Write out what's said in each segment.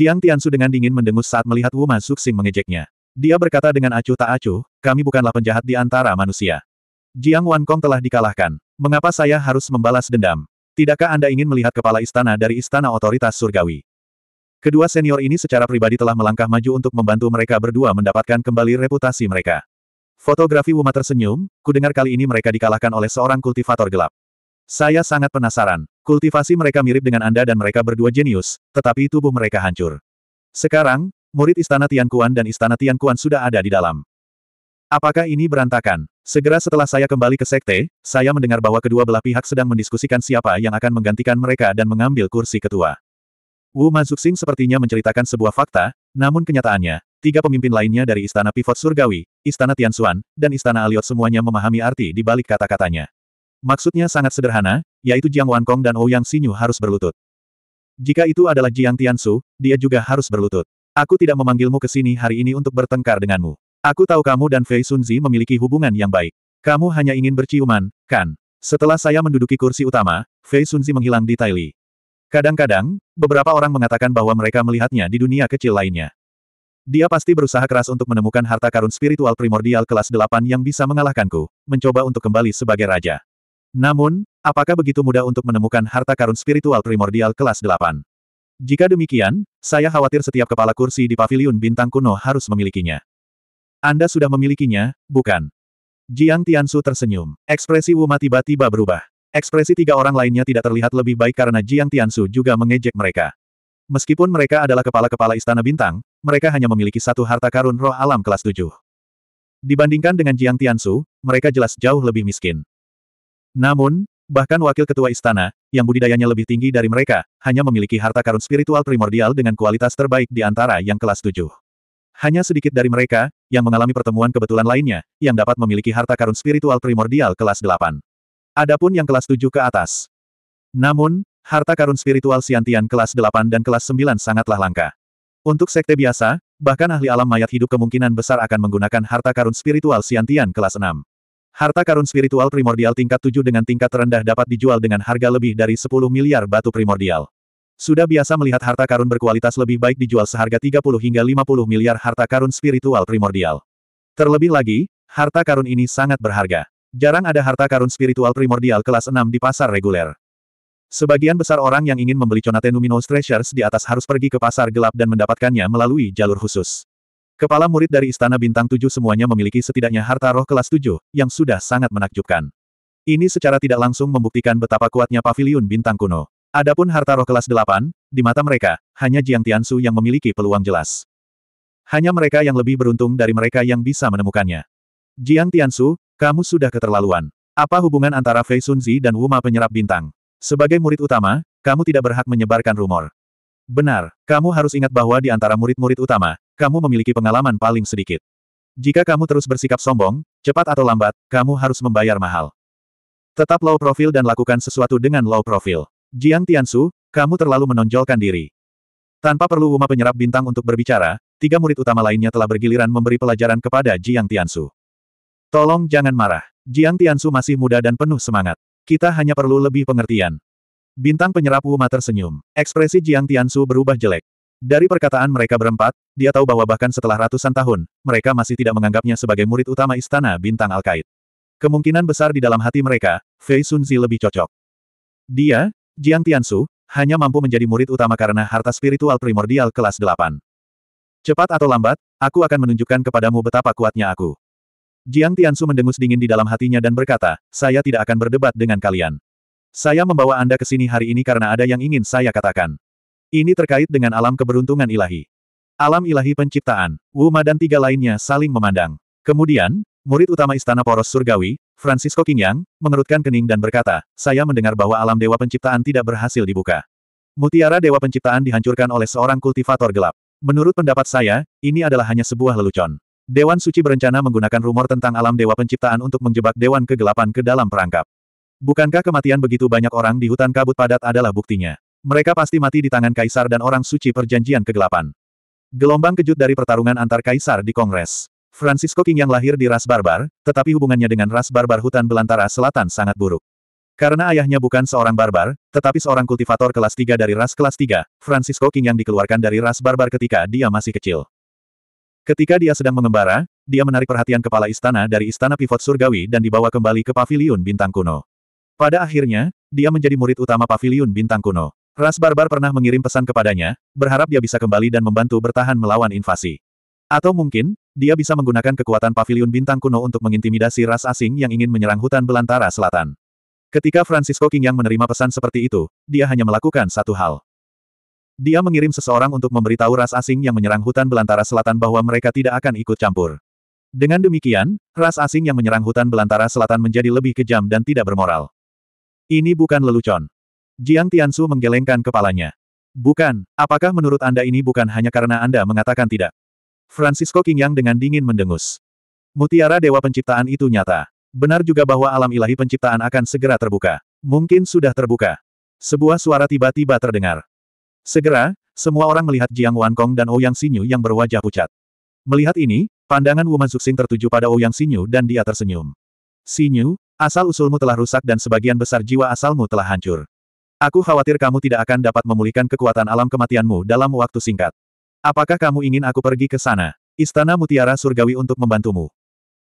Jiang Tiansu dengan dingin mendengus saat melihat Wu masuk Sing mengejeknya. Dia berkata dengan acuh tak acuh, kami bukanlah penjahat di antara manusia. Jiang Wan Kong telah dikalahkan. Mengapa saya harus membalas dendam? Tidakkah Anda ingin melihat kepala istana dari istana otoritas surgawi? Kedua senior ini secara pribadi telah melangkah maju untuk membantu mereka berdua mendapatkan kembali reputasi mereka. Fotografi Wuma tersenyum, kudengar kali ini mereka dikalahkan oleh seorang kultivator gelap. Saya sangat penasaran. Kultivasi mereka mirip dengan Anda dan mereka berdua jenius, tetapi tubuh mereka hancur. Sekarang, murid Istana Tian Kuan dan Istana Tian Kuan sudah ada di dalam. Apakah ini berantakan? Segera setelah saya kembali ke sekte, saya mendengar bahwa kedua belah pihak sedang mendiskusikan siapa yang akan menggantikan mereka dan mengambil kursi ketua. Wu Manzuxing sepertinya menceritakan sebuah fakta, namun kenyataannya, tiga pemimpin lainnya dari Istana Pivot Surgawi, Istana Tian Xuan, dan Istana Aliot semuanya memahami arti di balik kata-katanya. Maksudnya sangat sederhana, yaitu Jiang Wankong dan Ouyang Xinyu harus berlutut. Jika itu adalah Jiang Tian Su, dia juga harus berlutut. Aku tidak memanggilmu ke sini hari ini untuk bertengkar denganmu. Aku tahu kamu dan Fei Sunzi memiliki hubungan yang baik. Kamu hanya ingin berciuman, kan? Setelah saya menduduki kursi utama, Fei Sunzi menghilang di Taili. Kadang-kadang, beberapa orang mengatakan bahwa mereka melihatnya di dunia kecil lainnya. Dia pasti berusaha keras untuk menemukan harta karun spiritual primordial kelas 8 yang bisa mengalahkanku, mencoba untuk kembali sebagai raja. Namun, apakah begitu mudah untuk menemukan harta karun spiritual primordial kelas 8? Jika demikian, saya khawatir setiap kepala kursi di paviliun bintang kuno harus memilikinya. Anda sudah memilikinya, bukan? Jiang Tiansu tersenyum. Ekspresi Wuma tiba-tiba berubah. Ekspresi tiga orang lainnya tidak terlihat lebih baik karena Jiang Tiansu juga mengejek mereka. Meskipun mereka adalah kepala-kepala istana bintang, mereka hanya memiliki satu harta karun roh alam kelas 7. Dibandingkan dengan Jiang Tiansu, mereka jelas jauh lebih miskin. Namun, bahkan wakil ketua istana, yang budidayanya lebih tinggi dari mereka, hanya memiliki harta karun spiritual primordial dengan kualitas terbaik di antara yang kelas tujuh. Hanya sedikit dari mereka, yang mengalami pertemuan kebetulan lainnya, yang dapat memiliki harta karun spiritual primordial kelas delapan. Adapun yang kelas tujuh ke atas. Namun, harta karun spiritual siantian kelas delapan dan kelas sembilan sangatlah langka. Untuk sekte biasa, bahkan ahli alam mayat hidup kemungkinan besar akan menggunakan harta karun spiritual siantian kelas enam. Harta karun spiritual primordial tingkat 7 dengan tingkat terendah dapat dijual dengan harga lebih dari 10 miliar batu primordial. Sudah biasa melihat harta karun berkualitas lebih baik dijual seharga 30 hingga 50 miliar harta karun spiritual primordial. Terlebih lagi, harta karun ini sangat berharga. Jarang ada harta karun spiritual primordial kelas 6 di pasar reguler. Sebagian besar orang yang ingin membeli Conate Numinous Treasures di atas harus pergi ke pasar gelap dan mendapatkannya melalui jalur khusus. Kepala murid dari Istana Bintang Tujuh semuanya memiliki setidaknya harta roh kelas tujuh, yang sudah sangat menakjubkan. Ini secara tidak langsung membuktikan betapa kuatnya pavilion bintang kuno. Adapun harta roh kelas delapan, di mata mereka, hanya Jiang Tiansu yang memiliki peluang jelas. Hanya mereka yang lebih beruntung dari mereka yang bisa menemukannya. Jiang Tiansu, kamu sudah keterlaluan. Apa hubungan antara Fei Sunzi dan Wuma penyerap bintang? Sebagai murid utama, kamu tidak berhak menyebarkan rumor. Benar, kamu harus ingat bahwa di antara murid-murid utama, kamu memiliki pengalaman paling sedikit. Jika kamu terus bersikap sombong, cepat atau lambat, kamu harus membayar mahal. Tetap low profile dan lakukan sesuatu dengan low profile. Jiang Tiansu, kamu terlalu menonjolkan diri. Tanpa perlu Uma penyerap bintang untuk berbicara, tiga murid utama lainnya telah bergiliran memberi pelajaran kepada Jiang Tiansu. Tolong jangan marah. Jiang Tiansu masih muda dan penuh semangat. Kita hanya perlu lebih pengertian. Bintang penyerap Uma tersenyum. Ekspresi Jiang Tiansu berubah jelek. Dari perkataan mereka berempat, dia tahu bahwa bahkan setelah ratusan tahun, mereka masih tidak menganggapnya sebagai murid utama Istana Bintang al Alkait. Kemungkinan besar di dalam hati mereka, Fei Sunzi lebih cocok. Dia, Jiang Tiansu, hanya mampu menjadi murid utama karena harta spiritual primordial kelas 8. Cepat atau lambat, aku akan menunjukkan kepadamu betapa kuatnya aku. Jiang Tiansu mendengus dingin di dalam hatinya dan berkata, saya tidak akan berdebat dengan kalian. Saya membawa Anda ke sini hari ini karena ada yang ingin saya katakan. Ini terkait dengan alam keberuntungan ilahi. Alam ilahi penciptaan, Wuma dan tiga lainnya saling memandang. Kemudian, murid utama Istana Poros Surgawi, Francisco Yang, mengerutkan kening dan berkata, saya mendengar bahwa alam Dewa Penciptaan tidak berhasil dibuka. Mutiara Dewa Penciptaan dihancurkan oleh seorang kultivator gelap. Menurut pendapat saya, ini adalah hanya sebuah lelucon. Dewan Suci berencana menggunakan rumor tentang alam Dewa Penciptaan untuk menjebak Dewan Kegelapan ke dalam perangkap. Bukankah kematian begitu banyak orang di hutan kabut padat adalah buktinya? Mereka pasti mati di tangan kaisar dan orang suci perjanjian kegelapan. Gelombang kejut dari pertarungan antar kaisar di Kongres. Francisco King yang lahir di ras barbar, tetapi hubungannya dengan ras barbar hutan belantara selatan sangat buruk. Karena ayahnya bukan seorang barbar, tetapi seorang kultivator kelas 3 dari ras kelas 3, Francisco King yang dikeluarkan dari ras barbar ketika dia masih kecil. Ketika dia sedang mengembara, dia menarik perhatian kepala istana dari istana pivot surgawi dan dibawa kembali ke paviliun bintang kuno. Pada akhirnya, dia menjadi murid utama paviliun bintang kuno. Ras Barbar pernah mengirim pesan kepadanya, berharap dia bisa kembali dan membantu bertahan melawan invasi. Atau mungkin, dia bisa menggunakan kekuatan pavilion bintang kuno untuk mengintimidasi ras asing yang ingin menyerang hutan belantara selatan. Ketika Francisco King yang menerima pesan seperti itu, dia hanya melakukan satu hal. Dia mengirim seseorang untuk memberitahu ras asing yang menyerang hutan belantara selatan bahwa mereka tidak akan ikut campur. Dengan demikian, ras asing yang menyerang hutan belantara selatan menjadi lebih kejam dan tidak bermoral. Ini bukan lelucon. Jiang Tiansu menggelengkan kepalanya. Bukan, apakah menurut Anda ini bukan hanya karena Anda mengatakan tidak? Francisco King Yang dengan dingin mendengus. Mutiara Dewa Penciptaan itu nyata. Benar juga bahwa alam ilahi penciptaan akan segera terbuka. Mungkin sudah terbuka. Sebuah suara tiba-tiba terdengar. Segera, semua orang melihat Jiang Wankong dan Ouyang Xinyu yang berwajah pucat. Melihat ini, pandangan Wu Manzuxing tertuju pada Ouyang Xinyu dan dia tersenyum. Xinyu, asal-usulmu telah rusak dan sebagian besar jiwa asalmu telah hancur. Aku khawatir kamu tidak akan dapat memulihkan kekuatan alam kematianmu dalam waktu singkat. Apakah kamu ingin aku pergi ke sana? Istana Mutiara Surgawi untuk membantumu.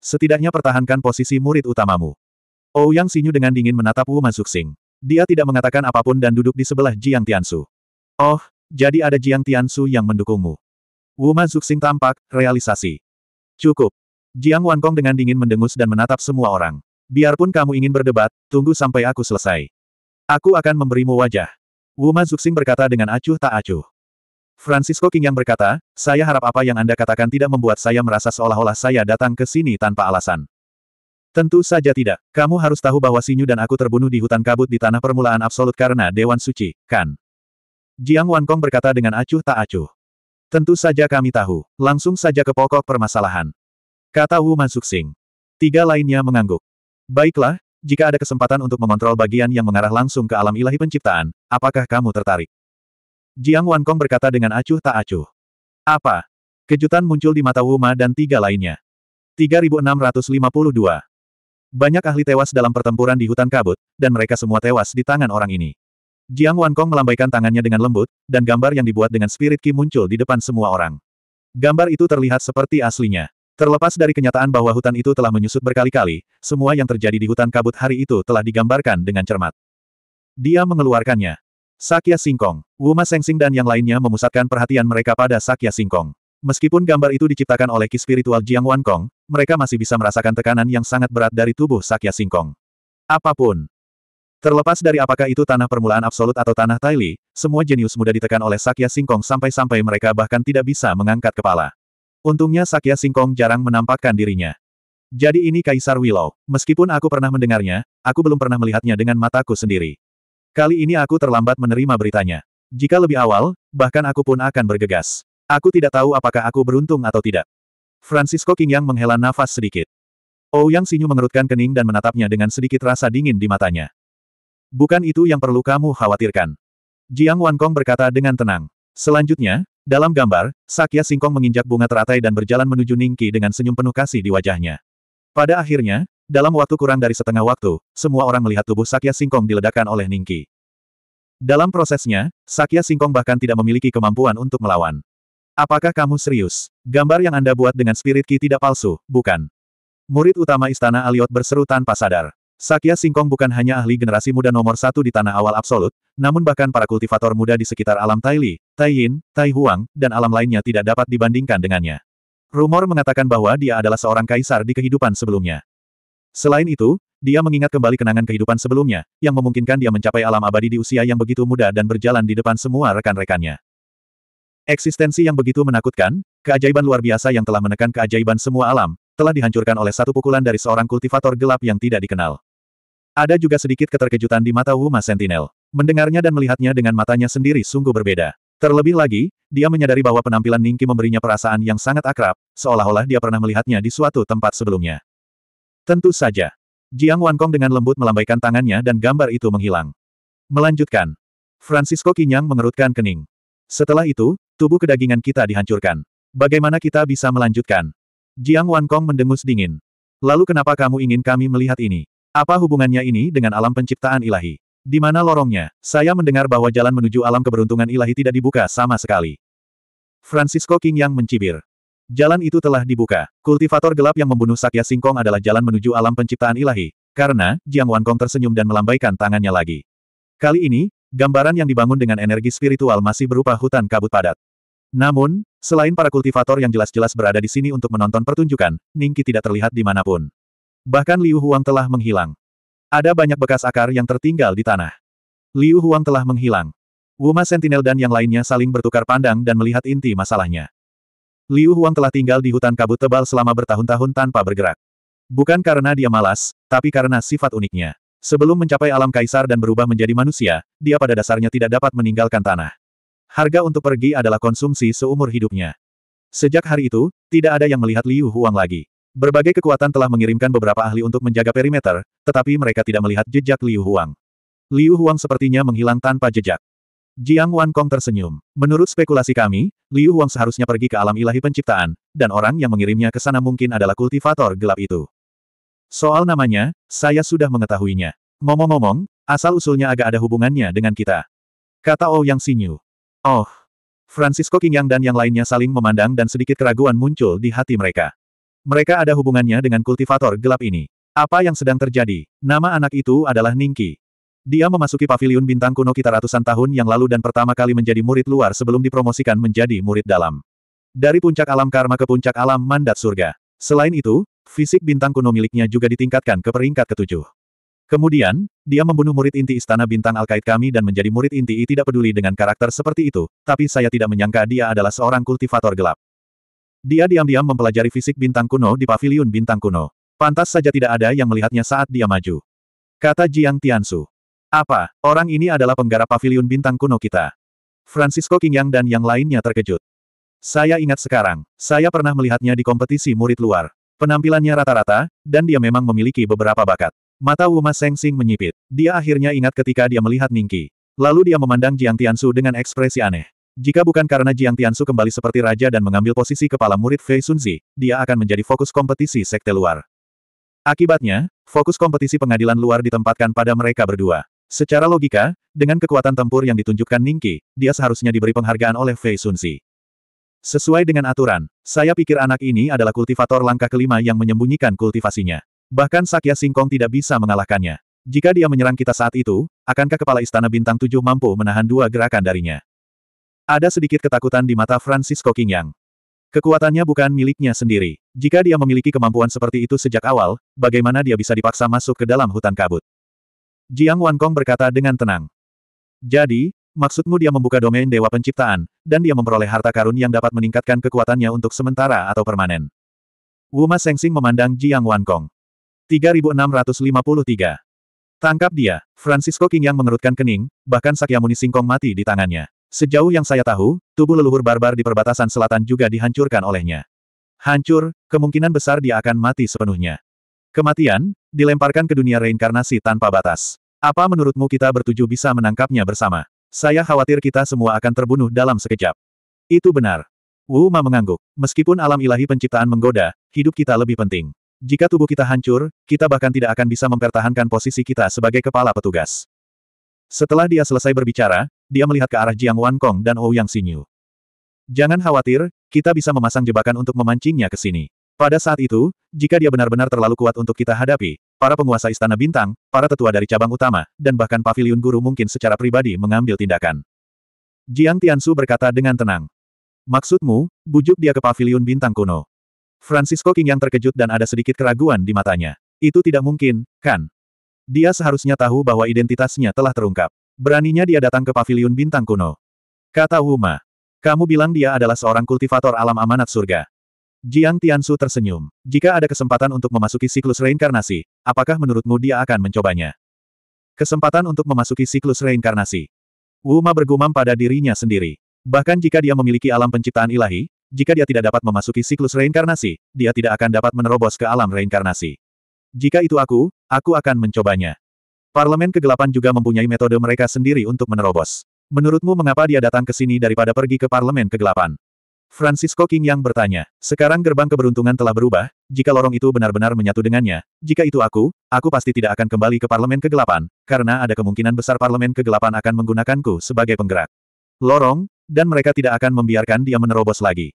Setidaknya pertahankan posisi murid utamamu. Ouyang oh, Yang Sinyu dengan dingin menatap Wu Mansuxing. Dia tidak mengatakan apapun dan duduk di sebelah Jiang Tiansu. Oh, jadi ada Jiang Tiansu yang mendukungmu. Wu Mansuxing tampak, realisasi. Cukup. Jiang Wankong dengan dingin mendengus dan menatap semua orang. Biarpun kamu ingin berdebat, tunggu sampai aku selesai. Aku akan memberimu wajah. Wu Mazuxing berkata dengan acuh tak acuh. Francisco King yang berkata, saya harap apa yang Anda katakan tidak membuat saya merasa seolah-olah saya datang ke sini tanpa alasan. Tentu saja tidak. Kamu harus tahu bahwa Sinyu dan aku terbunuh di hutan kabut di tanah permulaan absolut karena Dewan Suci, kan? Jiang Wankong berkata dengan acuh tak acuh. Tentu saja kami tahu. Langsung saja ke pokok permasalahan. Kata Wu Mansuksing. Tiga lainnya mengangguk. Baiklah, jika ada kesempatan untuk mengontrol bagian yang mengarah langsung ke alam ilahi penciptaan, apakah kamu tertarik? Jiang Wankong berkata dengan acuh tak acuh. Apa? Kejutan muncul di mata Wuma dan tiga lainnya. 3652. Banyak ahli tewas dalam pertempuran di hutan kabut, dan mereka semua tewas di tangan orang ini. Jiang Wankong melambaikan tangannya dengan lembut, dan gambar yang dibuat dengan spirit Ki muncul di depan semua orang. Gambar itu terlihat seperti aslinya. Terlepas dari kenyataan bahwa hutan itu telah menyusut berkali-kali, semua yang terjadi di hutan kabut hari itu telah digambarkan dengan cermat. Dia mengeluarkannya. Sakya Singkong, Wuma Sengsing dan yang lainnya memusatkan perhatian mereka pada Sakya Singkong. Meskipun gambar itu diciptakan oleh ki spiritual Jiang Wan Kong, mereka masih bisa merasakan tekanan yang sangat berat dari tubuh Sakya Singkong. Apapun. Terlepas dari apakah itu tanah permulaan absolut atau tanah Taili, semua jenius muda ditekan oleh Sakya Singkong sampai-sampai mereka bahkan tidak bisa mengangkat kepala. Untungnya Sakya Singkong jarang menampakkan dirinya. Jadi ini Kaisar Willow. Meskipun aku pernah mendengarnya, aku belum pernah melihatnya dengan mataku sendiri. Kali ini aku terlambat menerima beritanya. Jika lebih awal, bahkan aku pun akan bergegas. Aku tidak tahu apakah aku beruntung atau tidak. Francisco King Yang menghela nafas sedikit. Ouyang oh, Sinyu mengerutkan kening dan menatapnya dengan sedikit rasa dingin di matanya. Bukan itu yang perlu kamu khawatirkan. Jiang Wankong berkata dengan tenang. Selanjutnya, dalam gambar, Sakya Singkong menginjak bunga teratai dan berjalan menuju Ningki dengan senyum penuh kasih di wajahnya. Pada akhirnya, dalam waktu kurang dari setengah waktu, semua orang melihat tubuh Sakya Singkong diledakkan oleh Ningki. Dalam prosesnya, Sakya Singkong bahkan tidak memiliki kemampuan untuk melawan. Apakah kamu serius? Gambar yang Anda buat dengan spirit ki tidak palsu, bukan? Murid utama Istana Aliot berseru tanpa sadar. Sakya Singkong bukan hanya ahli generasi muda nomor satu di tanah awal absolut, namun bahkan para kultivator muda di sekitar alam Taili, Tai Yin, Tai Huang, dan alam lainnya tidak dapat dibandingkan dengannya. Rumor mengatakan bahwa dia adalah seorang kaisar di kehidupan sebelumnya. Selain itu, dia mengingat kembali kenangan kehidupan sebelumnya, yang memungkinkan dia mencapai alam abadi di usia yang begitu muda dan berjalan di depan semua rekan-rekannya. Eksistensi yang begitu menakutkan, keajaiban luar biasa yang telah menekan keajaiban semua alam, telah dihancurkan oleh satu pukulan dari seorang kultivator gelap yang tidak dikenal. Ada juga sedikit keterkejutan di mata Wuma Sentinel. Mendengarnya dan melihatnya dengan matanya sendiri sungguh berbeda. Terlebih lagi, dia menyadari bahwa penampilan Ningki memberinya perasaan yang sangat akrab, seolah-olah dia pernah melihatnya di suatu tempat sebelumnya. Tentu saja. Jiang Wankong dengan lembut melambaikan tangannya dan gambar itu menghilang. Melanjutkan. Francisco Kinyang mengerutkan kening. Setelah itu, tubuh kedagingan kita dihancurkan. Bagaimana kita bisa melanjutkan? Jiang Wankong mendengus dingin. Lalu kenapa kamu ingin kami melihat ini? Apa hubungannya ini dengan alam penciptaan ilahi? Di mana lorongnya? Saya mendengar bahwa jalan menuju alam keberuntungan ilahi tidak dibuka sama sekali. Francisco King yang mencibir. Jalan itu telah dibuka. Kultivator gelap yang membunuh Sakya Singkong adalah jalan menuju alam penciptaan ilahi, karena Jiang Wan Kong tersenyum dan melambaikan tangannya lagi. Kali ini, gambaran yang dibangun dengan energi spiritual masih berupa hutan kabut padat. Namun, selain para kultivator yang jelas-jelas berada di sini untuk menonton pertunjukan, Ningki tidak terlihat di dimanapun. Bahkan Liu Huang telah menghilang. Ada banyak bekas akar yang tertinggal di tanah. Liu Huang telah menghilang. Wuma Sentinel dan yang lainnya saling bertukar pandang dan melihat inti masalahnya. Liu Huang telah tinggal di hutan kabut tebal selama bertahun-tahun tanpa bergerak. Bukan karena dia malas, tapi karena sifat uniknya. Sebelum mencapai alam kaisar dan berubah menjadi manusia, dia pada dasarnya tidak dapat meninggalkan tanah. Harga untuk pergi adalah konsumsi seumur hidupnya. Sejak hari itu, tidak ada yang melihat Liu Huang lagi. Berbagai kekuatan telah mengirimkan beberapa ahli untuk menjaga perimeter, tetapi mereka tidak melihat jejak Liu Huang. Liu Huang sepertinya menghilang tanpa jejak. Jiang Wan Kong tersenyum. Menurut spekulasi kami, Liu Huang seharusnya pergi ke alam ilahi penciptaan, dan orang yang mengirimnya ke sana mungkin adalah kultivator gelap itu. Soal namanya, saya sudah mengetahuinya. Ngomong-ngomong, asal-usulnya agak ada hubungannya dengan kita. Kata Ouyang oh sinyu. Oh, Francisco Yang dan yang lainnya saling memandang dan sedikit keraguan muncul di hati mereka. Mereka ada hubungannya dengan kultivator gelap ini. Apa yang sedang terjadi? Nama anak itu adalah Ningki. Dia memasuki paviliun bintang kuno kita ratusan tahun yang lalu dan pertama kali menjadi murid luar sebelum dipromosikan menjadi murid dalam. Dari puncak alam karma ke puncak alam mandat surga. Selain itu, fisik bintang kuno miliknya juga ditingkatkan ke peringkat ketujuh. Kemudian, dia membunuh murid inti istana bintang Alkait kami dan menjadi murid inti I tidak peduli dengan karakter seperti itu, tapi saya tidak menyangka dia adalah seorang kultivator gelap. Dia diam-diam mempelajari fisik bintang kuno di paviliun bintang kuno. Pantas saja tidak ada yang melihatnya saat dia maju. Kata Jiang Tiansu. Apa, orang ini adalah penggarap paviliun bintang kuno kita. Francisco King Yang dan yang lainnya terkejut. Saya ingat sekarang, saya pernah melihatnya di kompetisi murid luar. Penampilannya rata-rata, dan dia memang memiliki beberapa bakat. Mata Wu Seng Sing menyipit. Dia akhirnya ingat ketika dia melihat Ningki. Lalu dia memandang Jiang Tiansu dengan ekspresi aneh. Jika bukan karena Jiang Tiansu kembali seperti raja dan mengambil posisi kepala murid Fei Sunzi, dia akan menjadi fokus kompetisi sekte luar. Akibatnya, fokus kompetisi pengadilan luar ditempatkan pada mereka berdua. Secara logika, dengan kekuatan tempur yang ditunjukkan Ningki, dia seharusnya diberi penghargaan oleh Fei Sunzi. Sesuai dengan aturan, saya pikir anak ini adalah kultivator langkah kelima yang menyembunyikan kultivasinya. Bahkan Sakya Singkong tidak bisa mengalahkannya. Jika dia menyerang kita saat itu, akankah kepala istana bintang tujuh mampu menahan dua gerakan darinya? Ada sedikit ketakutan di mata Francisco Yang. Kekuatannya bukan miliknya sendiri. Jika dia memiliki kemampuan seperti itu sejak awal, bagaimana dia bisa dipaksa masuk ke dalam hutan kabut? Jiang Wankong berkata dengan tenang. Jadi, maksudmu dia membuka domain Dewa Penciptaan, dan dia memperoleh harta karun yang dapat meningkatkan kekuatannya untuk sementara atau permanen. Wuma Sengsing memandang Jiang Wankong. 3653. Tangkap dia. Francisco yang mengerutkan kening, bahkan Sakyamuni Singkong mati di tangannya. Sejauh yang saya tahu, tubuh leluhur barbar di perbatasan selatan juga dihancurkan olehnya. Hancur, kemungkinan besar dia akan mati sepenuhnya. Kematian, dilemparkan ke dunia reinkarnasi tanpa batas. Apa menurutmu kita bertujuh bisa menangkapnya bersama? Saya khawatir kita semua akan terbunuh dalam sekejap. Itu benar. Wu Ma mengangguk. Meskipun alam ilahi penciptaan menggoda, hidup kita lebih penting. Jika tubuh kita hancur, kita bahkan tidak akan bisa mempertahankan posisi kita sebagai kepala petugas. Setelah dia selesai berbicara, dia melihat ke arah Jiang Wan Kong dan Yang Xinyu. Jangan khawatir, kita bisa memasang jebakan untuk memancingnya ke sini. Pada saat itu, jika dia benar-benar terlalu kuat untuk kita hadapi, para penguasa Istana Bintang, para tetua dari cabang utama, dan bahkan pavilion guru mungkin secara pribadi mengambil tindakan. Jiang Tiansu berkata dengan tenang. Maksudmu, bujuk dia ke pavilion bintang kuno. Francisco King yang terkejut dan ada sedikit keraguan di matanya. Itu tidak mungkin, kan? Dia seharusnya tahu bahwa identitasnya telah terungkap. Beraninya dia datang ke paviliun bintang kuno. Kata Wuma. Kamu bilang dia adalah seorang kultivator alam amanat surga. Jiang Tiansu tersenyum. Jika ada kesempatan untuk memasuki siklus reinkarnasi, apakah menurutmu dia akan mencobanya? Kesempatan untuk memasuki siklus reinkarnasi. Wuma bergumam pada dirinya sendiri. Bahkan jika dia memiliki alam penciptaan ilahi, jika dia tidak dapat memasuki siklus reinkarnasi, dia tidak akan dapat menerobos ke alam reinkarnasi. Jika itu aku, aku akan mencobanya. Parlemen kegelapan juga mempunyai metode mereka sendiri untuk menerobos. Menurutmu mengapa dia datang ke sini daripada pergi ke parlemen kegelapan? Francisco King yang bertanya. Sekarang gerbang keberuntungan telah berubah, jika lorong itu benar-benar menyatu dengannya, jika itu aku, aku pasti tidak akan kembali ke parlemen kegelapan, karena ada kemungkinan besar parlemen kegelapan akan menggunakanku sebagai penggerak. Lorong, dan mereka tidak akan membiarkan dia menerobos lagi.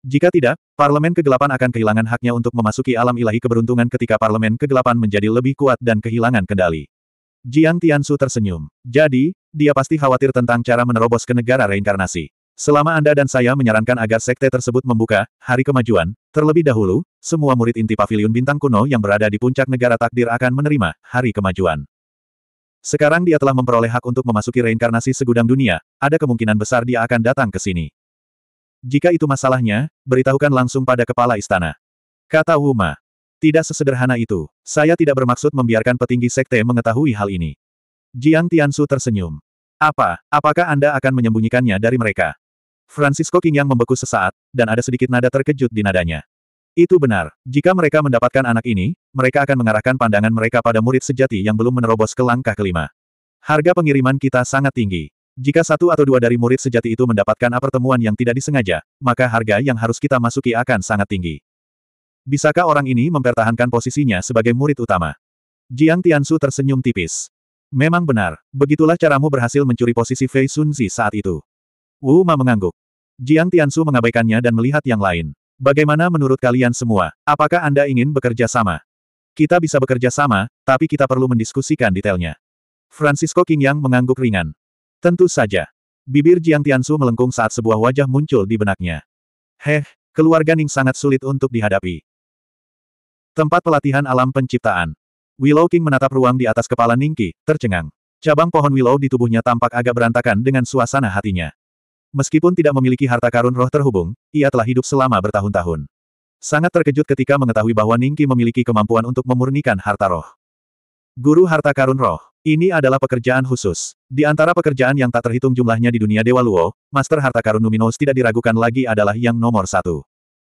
Jika tidak, Parlemen Kegelapan akan kehilangan haknya untuk memasuki alam ilahi keberuntungan ketika Parlemen Kegelapan menjadi lebih kuat dan kehilangan kendali. Jiang Tiansu tersenyum. Jadi, dia pasti khawatir tentang cara menerobos ke negara reinkarnasi. Selama Anda dan saya menyarankan agar sekte tersebut membuka hari kemajuan, terlebih dahulu, semua murid inti pavilion bintang kuno yang berada di puncak negara takdir akan menerima hari kemajuan. Sekarang dia telah memperoleh hak untuk memasuki reinkarnasi segudang dunia, ada kemungkinan besar dia akan datang ke sini. Jika itu masalahnya, beritahukan langsung pada kepala istana. Kata Wuma. Tidak sesederhana itu. Saya tidak bermaksud membiarkan petinggi sekte mengetahui hal ini. Jiang Tiansu tersenyum. Apa, apakah Anda akan menyembunyikannya dari mereka? Francisco King yang membeku sesaat, dan ada sedikit nada terkejut di nadanya. Itu benar, jika mereka mendapatkan anak ini, mereka akan mengarahkan pandangan mereka pada murid sejati yang belum menerobos ke langkah kelima. Harga pengiriman kita sangat tinggi. Jika satu atau dua dari murid sejati itu mendapatkan pertemuan yang tidak disengaja, maka harga yang harus kita masuki akan sangat tinggi. Bisakah orang ini mempertahankan posisinya sebagai murid utama? Jiang Tianshu tersenyum tipis. Memang benar, begitulah caramu berhasil mencuri posisi Fei Sunzi saat itu. Wu Ma mengangguk. Jiang Tianshu mengabaikannya dan melihat yang lain. Bagaimana menurut kalian semua, apakah Anda ingin bekerja sama? Kita bisa bekerja sama, tapi kita perlu mendiskusikan detailnya. Francisco King Yang mengangguk ringan. Tentu saja. Bibir Jiang Tiansu melengkung saat sebuah wajah muncul di benaknya. Heh, keluarga Ning sangat sulit untuk dihadapi. Tempat pelatihan alam penciptaan. Willow King menatap ruang di atas kepala Ningki, tercengang. Cabang pohon Willow di tubuhnya tampak agak berantakan dengan suasana hatinya. Meskipun tidak memiliki harta karun roh terhubung, ia telah hidup selama bertahun-tahun. Sangat terkejut ketika mengetahui bahwa Ningki memiliki kemampuan untuk memurnikan harta roh. Guru harta karun roh. Ini adalah pekerjaan khusus. Di antara pekerjaan yang tak terhitung jumlahnya di dunia Dewa Luo, Master Harta Karun Numinos tidak diragukan lagi adalah yang nomor satu.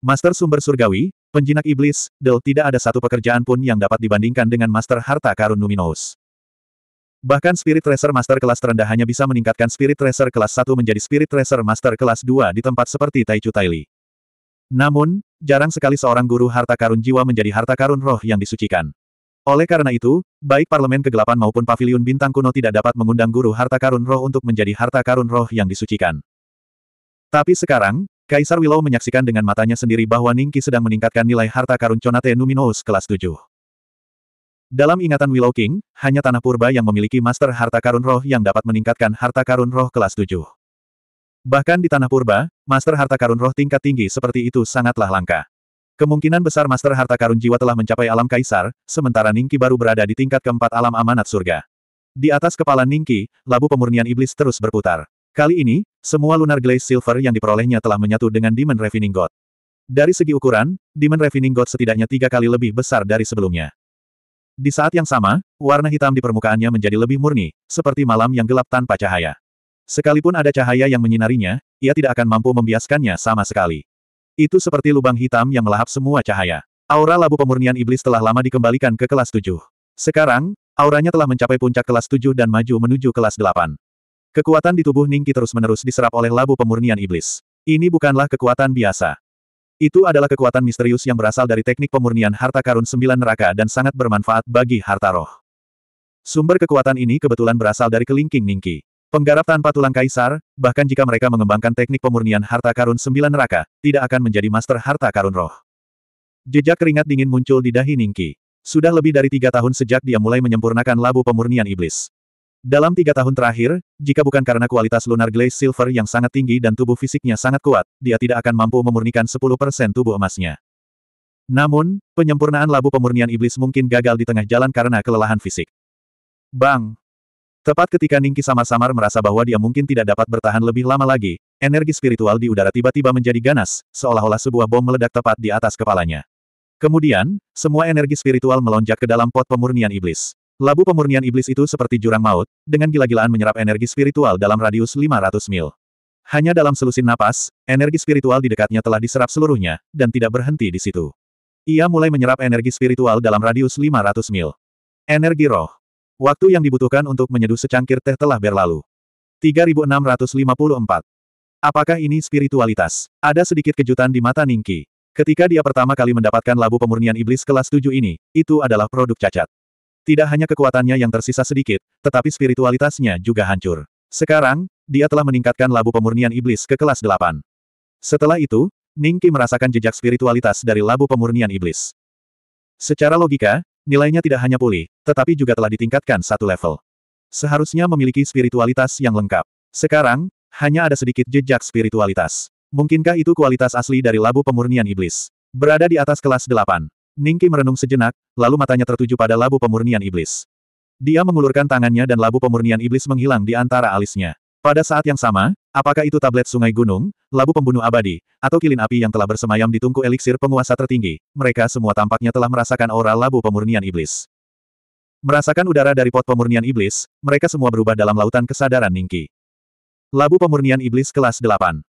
Master Sumber Surgawi, Penjinak Iblis, Del tidak ada satu pekerjaan pun yang dapat dibandingkan dengan Master Harta Karun Numinos. Bahkan Spirit Tracer Master kelas terendah hanya bisa meningkatkan Spirit Tracer kelas 1 menjadi Spirit Tracer Master kelas 2 di tempat seperti Taichu Taili. Namun, jarang sekali seorang guru harta karun jiwa menjadi harta karun roh yang disucikan. Oleh karena itu, baik Parlemen Kegelapan maupun Paviliun Bintang Kuno tidak dapat mengundang guru harta karun roh untuk menjadi harta karun roh yang disucikan. Tapi sekarang, Kaisar Willow menyaksikan dengan matanya sendiri bahwa Ningki sedang meningkatkan nilai harta karun Conate Numinous kelas 7. Dalam ingatan Willow King, hanya tanah purba yang memiliki master harta karun roh yang dapat meningkatkan harta karun roh kelas 7. Bahkan di tanah purba, master harta karun roh tingkat tinggi seperti itu sangatlah langka. Kemungkinan besar Master Harta Karun Jiwa telah mencapai alam kaisar, sementara Ningki baru berada di tingkat keempat alam amanat surga. Di atas kepala Ningki, labu pemurnian iblis terus berputar. Kali ini, semua lunar glaze silver yang diperolehnya telah menyatu dengan Demon Refining God. Dari segi ukuran, Demon Refining God setidaknya tiga kali lebih besar dari sebelumnya. Di saat yang sama, warna hitam di permukaannya menjadi lebih murni, seperti malam yang gelap tanpa cahaya. Sekalipun ada cahaya yang menyinarinya, ia tidak akan mampu membiaskannya sama sekali. Itu seperti lubang hitam yang melahap semua cahaya. Aura labu pemurnian iblis telah lama dikembalikan ke kelas 7. Sekarang, auranya telah mencapai puncak kelas 7 dan maju menuju kelas 8. Kekuatan di tubuh Ningki terus-menerus diserap oleh labu pemurnian iblis. Ini bukanlah kekuatan biasa. Itu adalah kekuatan misterius yang berasal dari teknik pemurnian harta karun sembilan neraka dan sangat bermanfaat bagi harta roh. Sumber kekuatan ini kebetulan berasal dari kelingking Ningki. Penggarap tanpa tulang kaisar, bahkan jika mereka mengembangkan teknik pemurnian harta karun sembilan neraka, tidak akan menjadi master harta karun roh. Jejak keringat dingin muncul di dahi Ningki. Sudah lebih dari tiga tahun sejak dia mulai menyempurnakan labu pemurnian iblis. Dalam tiga tahun terakhir, jika bukan karena kualitas lunar glaze silver yang sangat tinggi dan tubuh fisiknya sangat kuat, dia tidak akan mampu memurnikan 10% tubuh emasnya. Namun, penyempurnaan labu pemurnian iblis mungkin gagal di tengah jalan karena kelelahan fisik. Bang! Tepat ketika Ningki sama samar merasa bahwa dia mungkin tidak dapat bertahan lebih lama lagi, energi spiritual di udara tiba-tiba menjadi ganas, seolah-olah sebuah bom meledak tepat di atas kepalanya. Kemudian, semua energi spiritual melonjak ke dalam pot pemurnian iblis. Labu pemurnian iblis itu seperti jurang maut, dengan gila-gilaan menyerap energi spiritual dalam radius 500 mil. Hanya dalam selusin napas, energi spiritual di dekatnya telah diserap seluruhnya, dan tidak berhenti di situ. Ia mulai menyerap energi spiritual dalam radius 500 mil. Energi roh. Waktu yang dibutuhkan untuk menyeduh secangkir teh telah berlalu. 3654. Apakah ini spiritualitas? Ada sedikit kejutan di mata Ningki. Ketika dia pertama kali mendapatkan labu pemurnian iblis kelas 7 ini, itu adalah produk cacat. Tidak hanya kekuatannya yang tersisa sedikit, tetapi spiritualitasnya juga hancur. Sekarang, dia telah meningkatkan labu pemurnian iblis ke kelas 8. Setelah itu, Ningki merasakan jejak spiritualitas dari labu pemurnian iblis. Secara logika, Nilainya tidak hanya pulih, tetapi juga telah ditingkatkan satu level. Seharusnya memiliki spiritualitas yang lengkap. Sekarang, hanya ada sedikit jejak spiritualitas. Mungkinkah itu kualitas asli dari labu pemurnian iblis? Berada di atas kelas delapan, Ningki merenung sejenak, lalu matanya tertuju pada labu pemurnian iblis. Dia mengulurkan tangannya dan labu pemurnian iblis menghilang di antara alisnya. Pada saat yang sama, apakah itu tablet sungai gunung, labu pembunuh abadi, atau kilin api yang telah bersemayam di tungku eliksir penguasa tertinggi, mereka semua tampaknya telah merasakan aura labu pemurnian iblis. Merasakan udara dari pot pemurnian iblis, mereka semua berubah dalam lautan kesadaran Ningki. Labu pemurnian iblis kelas 8.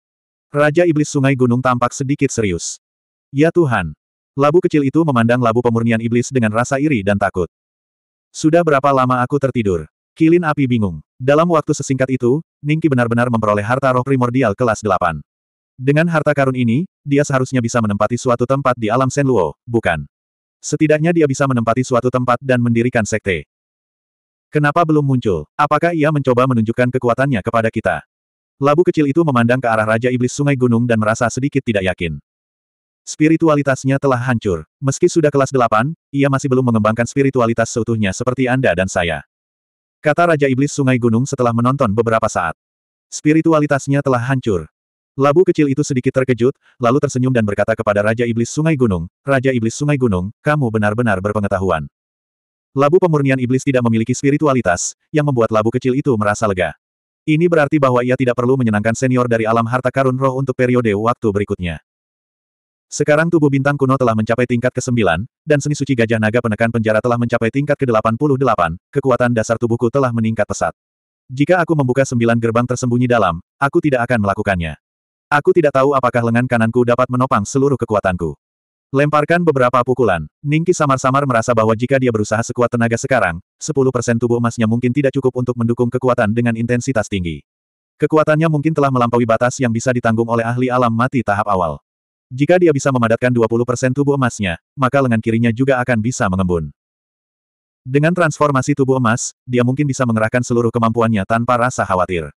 Raja iblis sungai gunung tampak sedikit serius. Ya Tuhan! Labu kecil itu memandang labu pemurnian iblis dengan rasa iri dan takut. Sudah berapa lama aku tertidur? Kilin api bingung. Dalam waktu sesingkat itu, Ningki benar-benar memperoleh harta roh primordial kelas 8. Dengan harta karun ini, dia seharusnya bisa menempati suatu tempat di alam Senluo, bukan? Setidaknya dia bisa menempati suatu tempat dan mendirikan sekte. Kenapa belum muncul? Apakah ia mencoba menunjukkan kekuatannya kepada kita? Labu kecil itu memandang ke arah Raja Iblis Sungai Gunung dan merasa sedikit tidak yakin. Spiritualitasnya telah hancur. Meski sudah kelas 8, ia masih belum mengembangkan spiritualitas seutuhnya seperti Anda dan saya. Kata Raja Iblis Sungai Gunung setelah menonton beberapa saat. Spiritualitasnya telah hancur. Labu kecil itu sedikit terkejut, lalu tersenyum dan berkata kepada Raja Iblis Sungai Gunung, Raja Iblis Sungai Gunung, kamu benar-benar berpengetahuan. Labu pemurnian iblis tidak memiliki spiritualitas, yang membuat labu kecil itu merasa lega. Ini berarti bahwa ia tidak perlu menyenangkan senior dari alam harta karun roh untuk periode waktu berikutnya. Sekarang tubuh bintang kuno telah mencapai tingkat ke-9, dan seni suci gajah naga penekan penjara telah mencapai tingkat ke-88, kekuatan dasar tubuhku telah meningkat pesat. Jika aku membuka sembilan gerbang tersembunyi dalam, aku tidak akan melakukannya. Aku tidak tahu apakah lengan kananku dapat menopang seluruh kekuatanku. Lemparkan beberapa pukulan. Ningki samar-samar merasa bahwa jika dia berusaha sekuat tenaga sekarang, 10% tubuh emasnya mungkin tidak cukup untuk mendukung kekuatan dengan intensitas tinggi. Kekuatannya mungkin telah melampaui batas yang bisa ditanggung oleh ahli alam mati tahap awal. Jika dia bisa memadatkan 20% tubuh emasnya, maka lengan kirinya juga akan bisa mengembun. Dengan transformasi tubuh emas, dia mungkin bisa mengerahkan seluruh kemampuannya tanpa rasa khawatir.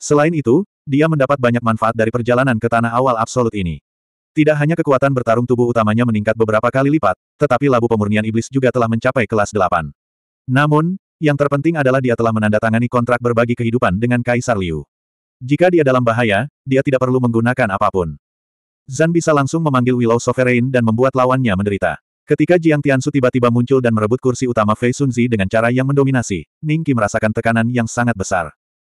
Selain itu, dia mendapat banyak manfaat dari perjalanan ke tanah awal absolut ini. Tidak hanya kekuatan bertarung tubuh utamanya meningkat beberapa kali lipat, tetapi labu pemurnian iblis juga telah mencapai kelas 8. Namun, yang terpenting adalah dia telah menandatangani kontrak berbagi kehidupan dengan Kaisar Liu. Jika dia dalam bahaya, dia tidak perlu menggunakan apapun. Zan bisa langsung memanggil Willow Sovereign dan membuat lawannya menderita. Ketika Jiang Tiansu tiba-tiba muncul dan merebut kursi utama Fei Sunzi dengan cara yang mendominasi, Ning Qi merasakan tekanan yang sangat besar.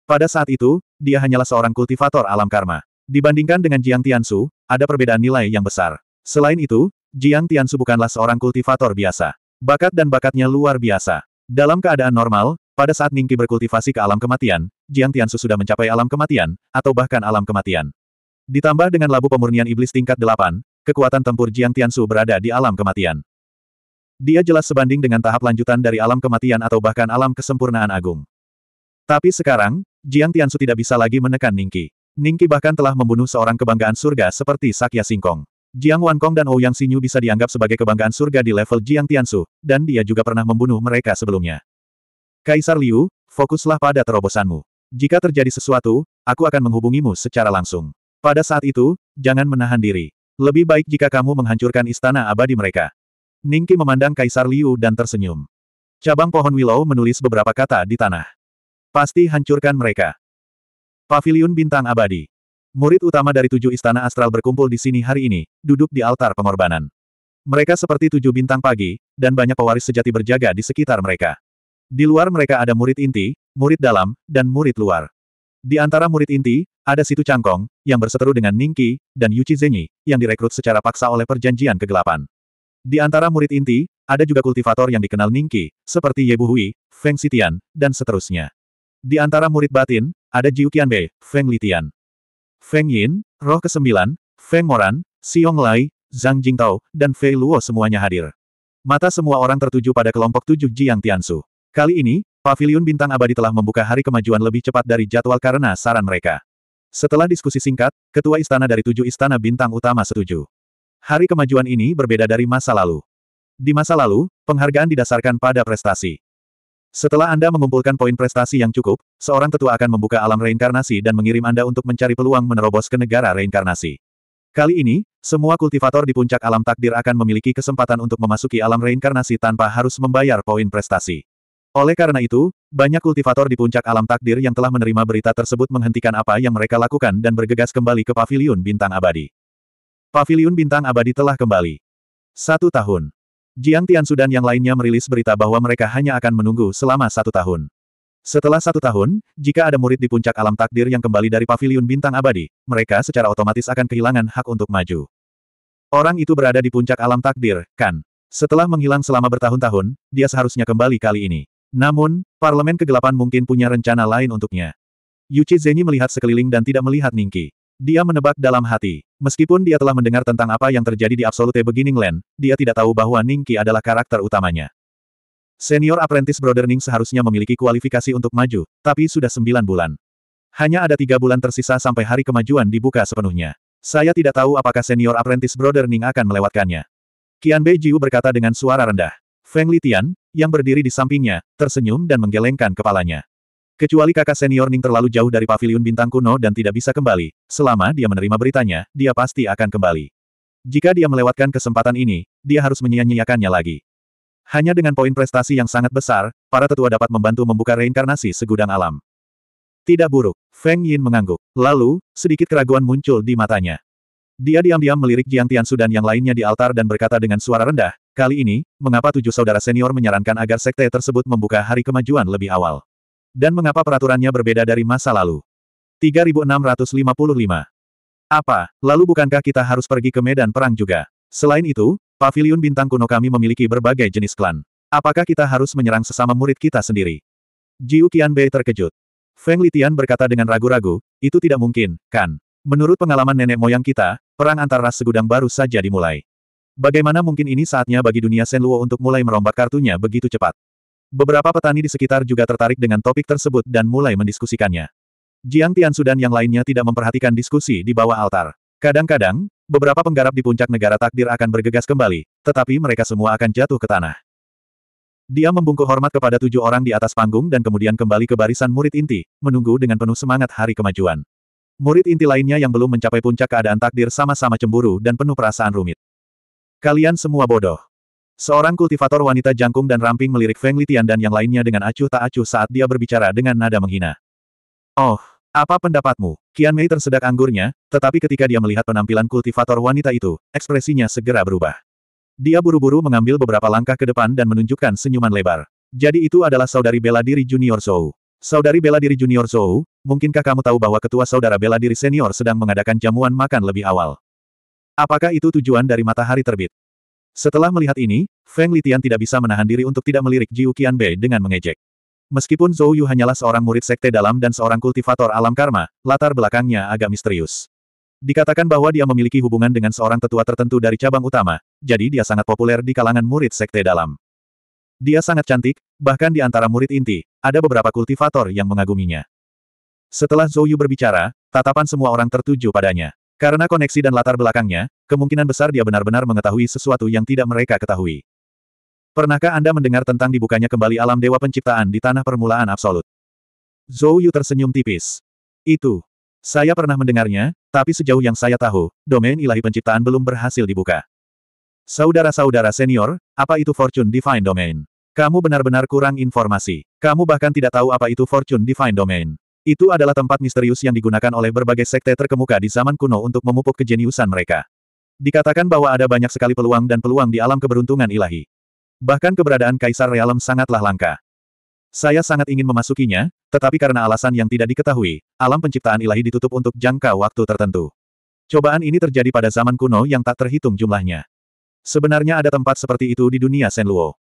Pada saat itu, dia hanyalah seorang kultivator alam karma. Dibandingkan dengan Jiang Tiansu, ada perbedaan nilai yang besar. Selain itu, Jiang Tiansu bukanlah seorang kultivator biasa. Bakat dan bakatnya luar biasa. Dalam keadaan normal, pada saat Ning Qi berkultivasi ke alam kematian, Jiang Tiansu sudah mencapai alam kematian, atau bahkan alam kematian. Ditambah dengan labu pemurnian iblis tingkat delapan, kekuatan tempur Jiang Tiansu berada di alam kematian. Dia jelas sebanding dengan tahap lanjutan dari alam kematian atau bahkan alam kesempurnaan agung. Tapi sekarang, Jiang Tiansu tidak bisa lagi menekan Ningki. Ningki bahkan telah membunuh seorang kebanggaan surga seperti Sakya Singkong. Jiang Wankong dan Ouyang Xinyu bisa dianggap sebagai kebanggaan surga di level Jiang Tiansu, dan dia juga pernah membunuh mereka sebelumnya. Kaisar Liu, fokuslah pada terobosanmu. Jika terjadi sesuatu, aku akan menghubungimu secara langsung. Pada saat itu, jangan menahan diri. Lebih baik jika kamu menghancurkan istana abadi mereka. Ningki memandang Kaisar Liu dan tersenyum. Cabang pohon Willow menulis beberapa kata di tanah. Pasti hancurkan mereka. Paviliun Bintang Abadi. Murid utama dari tujuh istana astral berkumpul di sini hari ini, duduk di altar pengorbanan. Mereka seperti tujuh bintang pagi, dan banyak pewaris sejati berjaga di sekitar mereka. Di luar mereka ada murid inti, murid dalam, dan murid luar. Di antara murid inti, ada Situ Cangkong, yang berseteru dengan Ningqi dan Yuchi Zenyi, yang direkrut secara paksa oleh perjanjian kegelapan. Di antara murid inti, ada juga kultivator yang dikenal Ningqi seperti Ye Buhui, Feng Sitian, dan seterusnya. Di antara murid batin, ada Jiu Qianbei, Feng Litian. Feng Yin, Roh Kesembilan, Feng Moran, Xiong Lai, Zhang Jingtao, dan Fei Luo semuanya hadir. Mata semua orang tertuju pada kelompok tujuh Jiang Tiansu. Kali ini, Paviliun Bintang Abadi telah membuka hari kemajuan lebih cepat dari jadwal karena saran mereka. Setelah diskusi singkat, ketua istana dari tujuh istana bintang utama setuju. Hari kemajuan ini berbeda dari masa lalu. Di masa lalu, penghargaan didasarkan pada prestasi. Setelah Anda mengumpulkan poin prestasi yang cukup, seorang tetua akan membuka alam reinkarnasi dan mengirim Anda untuk mencari peluang menerobos ke negara reinkarnasi. Kali ini, semua kultivator di puncak alam takdir akan memiliki kesempatan untuk memasuki alam reinkarnasi tanpa harus membayar poin prestasi. Oleh karena itu, banyak kultivator di puncak alam takdir yang telah menerima berita tersebut menghentikan apa yang mereka lakukan dan bergegas kembali ke paviliun bintang abadi. Paviliun bintang abadi telah kembali. Satu tahun. Jiang Tian dan yang lainnya merilis berita bahwa mereka hanya akan menunggu selama satu tahun. Setelah satu tahun, jika ada murid di puncak alam takdir yang kembali dari paviliun bintang abadi, mereka secara otomatis akan kehilangan hak untuk maju. Orang itu berada di puncak alam takdir, kan? Setelah menghilang selama bertahun-tahun, dia seharusnya kembali kali ini. Namun, Parlemen Kegelapan mungkin punya rencana lain untuknya. Yu Zenyi melihat sekeliling dan tidak melihat Ningki. Dia menebak dalam hati. Meskipun dia telah mendengar tentang apa yang terjadi di Absolute Beginning Land, dia tidak tahu bahwa Ningki adalah karakter utamanya. Senior Apprentice Brother Ning seharusnya memiliki kualifikasi untuk maju, tapi sudah sembilan bulan. Hanya ada tiga bulan tersisa sampai hari kemajuan dibuka sepenuhnya. Saya tidak tahu apakah Senior Apprentice Brother Ning akan melewatkannya. Qian Jiu berkata dengan suara rendah. Feng Litian, yang berdiri di sampingnya, tersenyum dan menggelengkan kepalanya. Kecuali kakak senior Ning terlalu jauh dari pavilion bintang kuno dan tidak bisa kembali, selama dia menerima beritanya, dia pasti akan kembali. Jika dia melewatkan kesempatan ini, dia harus menyia-nyiakannya lagi. Hanya dengan poin prestasi yang sangat besar, para tetua dapat membantu membuka reinkarnasi segudang alam. Tidak buruk, Feng Yin mengangguk. Lalu, sedikit keraguan muncul di matanya. Dia diam-diam melirik Jiang Tian Sudan yang lainnya di altar dan berkata dengan suara rendah, Kali ini, mengapa tujuh saudara senior menyarankan agar sekte tersebut membuka hari kemajuan lebih awal? Dan mengapa peraturannya berbeda dari masa lalu? 3655. Apa, lalu bukankah kita harus pergi ke medan perang juga? Selain itu, paviliun bintang kuno kami memiliki berbagai jenis klan. Apakah kita harus menyerang sesama murid kita sendiri? Jiu Qianbei terkejut. Feng Litian berkata dengan ragu-ragu, itu tidak mungkin, kan? Menurut pengalaman nenek moyang kita, perang antar ras segudang baru saja dimulai. Bagaimana mungkin ini saatnya bagi dunia Senluo untuk mulai merombak kartunya begitu cepat? Beberapa petani di sekitar juga tertarik dengan topik tersebut dan mulai mendiskusikannya. Jiang Tian dan yang lainnya tidak memperhatikan diskusi di bawah altar. Kadang-kadang, beberapa penggarap di puncak negara takdir akan bergegas kembali, tetapi mereka semua akan jatuh ke tanah. Dia membungkuk hormat kepada tujuh orang di atas panggung dan kemudian kembali ke barisan murid inti, menunggu dengan penuh semangat hari kemajuan. Murid inti lainnya yang belum mencapai puncak keadaan takdir sama-sama cemburu dan penuh perasaan rumit. Kalian semua bodoh. Seorang kultivator wanita jangkung dan ramping melirik Feng Litian dan yang lainnya dengan acuh tak acuh saat dia berbicara dengan nada menghina. Oh, apa pendapatmu? Kian Mei tersedak anggurnya, tetapi ketika dia melihat penampilan kultivator wanita itu, ekspresinya segera berubah. Dia buru-buru mengambil beberapa langkah ke depan dan menunjukkan senyuman lebar. Jadi itu adalah saudari bela diri junior Zhou. Saudari bela diri junior Zhou, mungkinkah kamu tahu bahwa ketua saudara bela diri senior sedang mengadakan jamuan makan lebih awal? Apakah itu tujuan dari matahari terbit? Setelah melihat ini, Feng Litian tidak bisa menahan diri untuk tidak melirik Jiu Qianbei dengan mengejek. Meskipun Zhou Yu hanyalah seorang murid sekte dalam dan seorang kultivator alam karma, latar belakangnya agak misterius. Dikatakan bahwa dia memiliki hubungan dengan seorang tetua tertentu dari cabang utama, jadi dia sangat populer di kalangan murid sekte dalam. Dia sangat cantik, bahkan di antara murid inti, ada beberapa kultivator yang mengaguminya. Setelah Zhou Yu berbicara, tatapan semua orang tertuju padanya. Karena koneksi dan latar belakangnya, kemungkinan besar dia benar-benar mengetahui sesuatu yang tidak mereka ketahui. Pernahkah Anda mendengar tentang dibukanya kembali alam dewa penciptaan di tanah permulaan absolut? Zhou Yu tersenyum tipis. Itu. Saya pernah mendengarnya, tapi sejauh yang saya tahu, domain ilahi penciptaan belum berhasil dibuka. Saudara-saudara senior, apa itu Fortune Divine Domain? Kamu benar-benar kurang informasi. Kamu bahkan tidak tahu apa itu Fortune Divine Domain. Itu adalah tempat misterius yang digunakan oleh berbagai sekte terkemuka di zaman kuno untuk memupuk kejeniusan mereka. Dikatakan bahwa ada banyak sekali peluang dan peluang di alam keberuntungan ilahi. Bahkan keberadaan Kaisar Realem sangatlah langka. Saya sangat ingin memasukinya, tetapi karena alasan yang tidak diketahui, alam penciptaan ilahi ditutup untuk jangka waktu tertentu. Cobaan ini terjadi pada zaman kuno yang tak terhitung jumlahnya. Sebenarnya ada tempat seperti itu di dunia Senluo.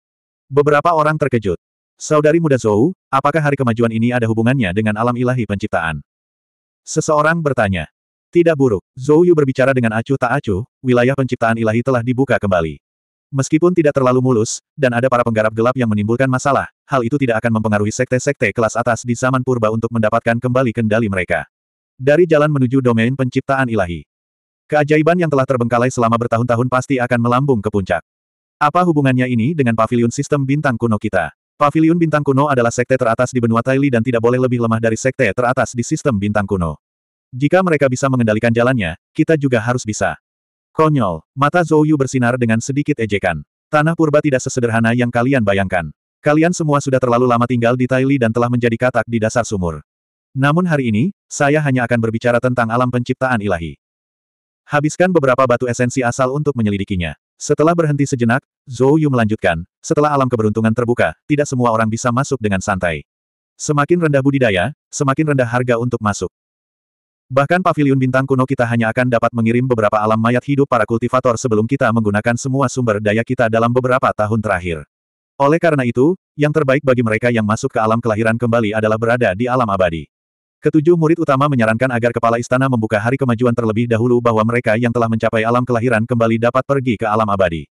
Beberapa orang terkejut. Saudari muda Zhou, apakah hari kemajuan ini ada hubungannya dengan alam ilahi penciptaan? Seseorang bertanya. Tidak buruk, Zhou Yu berbicara dengan acuh tak acuh, wilayah penciptaan ilahi telah dibuka kembali. Meskipun tidak terlalu mulus, dan ada para penggarap gelap yang menimbulkan masalah, hal itu tidak akan mempengaruhi sekte-sekte kelas atas di zaman purba untuk mendapatkan kembali kendali mereka. Dari jalan menuju domain penciptaan ilahi. Keajaiban yang telah terbengkalai selama bertahun-tahun pasti akan melambung ke puncak. Apa hubungannya ini dengan pavilion sistem bintang kuno kita? Pavilion Bintang Kuno adalah sekte teratas di benua Taili dan tidak boleh lebih lemah dari sekte teratas di sistem Bintang Kuno. Jika mereka bisa mengendalikan jalannya, kita juga harus bisa. Konyol, mata Zhou Yu bersinar dengan sedikit ejekan. Tanah purba tidak sesederhana yang kalian bayangkan. Kalian semua sudah terlalu lama tinggal di Taili dan telah menjadi katak di dasar sumur. Namun hari ini, saya hanya akan berbicara tentang alam penciptaan ilahi. Habiskan beberapa batu esensi asal untuk menyelidikinya. Setelah berhenti sejenak, Zhou Yu melanjutkan, setelah alam keberuntungan terbuka, tidak semua orang bisa masuk dengan santai. Semakin rendah budidaya, semakin rendah harga untuk masuk. Bahkan pavilion bintang kuno kita hanya akan dapat mengirim beberapa alam mayat hidup para kultivator sebelum kita menggunakan semua sumber daya kita dalam beberapa tahun terakhir. Oleh karena itu, yang terbaik bagi mereka yang masuk ke alam kelahiran kembali adalah berada di alam abadi. Ketujuh murid utama menyarankan agar kepala istana membuka hari kemajuan terlebih dahulu bahwa mereka yang telah mencapai alam kelahiran kembali dapat pergi ke alam abadi.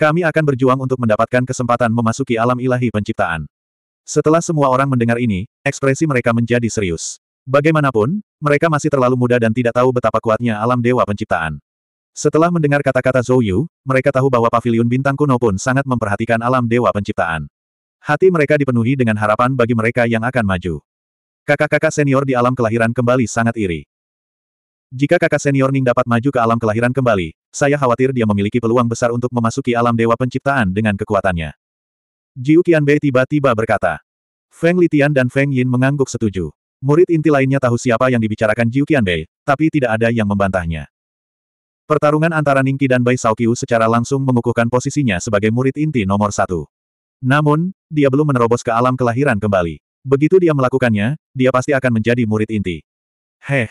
Kami akan berjuang untuk mendapatkan kesempatan memasuki alam ilahi penciptaan. Setelah semua orang mendengar ini, ekspresi mereka menjadi serius. Bagaimanapun, mereka masih terlalu muda dan tidak tahu betapa kuatnya alam dewa penciptaan. Setelah mendengar kata-kata Zhou Yu, mereka tahu bahwa pavilion bintang kuno pun sangat memperhatikan alam dewa penciptaan. Hati mereka dipenuhi dengan harapan bagi mereka yang akan maju. Kakak-kakak senior di alam kelahiran kembali sangat iri. Jika kakak senior Ning dapat maju ke alam kelahiran kembali, saya khawatir dia memiliki peluang besar untuk memasuki alam dewa penciptaan dengan kekuatannya. Jiu Qianbei tiba-tiba berkata. Feng Litian dan Feng Yin mengangguk setuju. Murid inti lainnya tahu siapa yang dibicarakan Jiu Qianbei, tapi tidak ada yang membantahnya. Pertarungan antara Ningqi dan Bai Shaoqiu secara langsung mengukuhkan posisinya sebagai murid inti nomor satu. Namun, dia belum menerobos ke alam kelahiran kembali. Begitu dia melakukannya, dia pasti akan menjadi murid inti. Heh.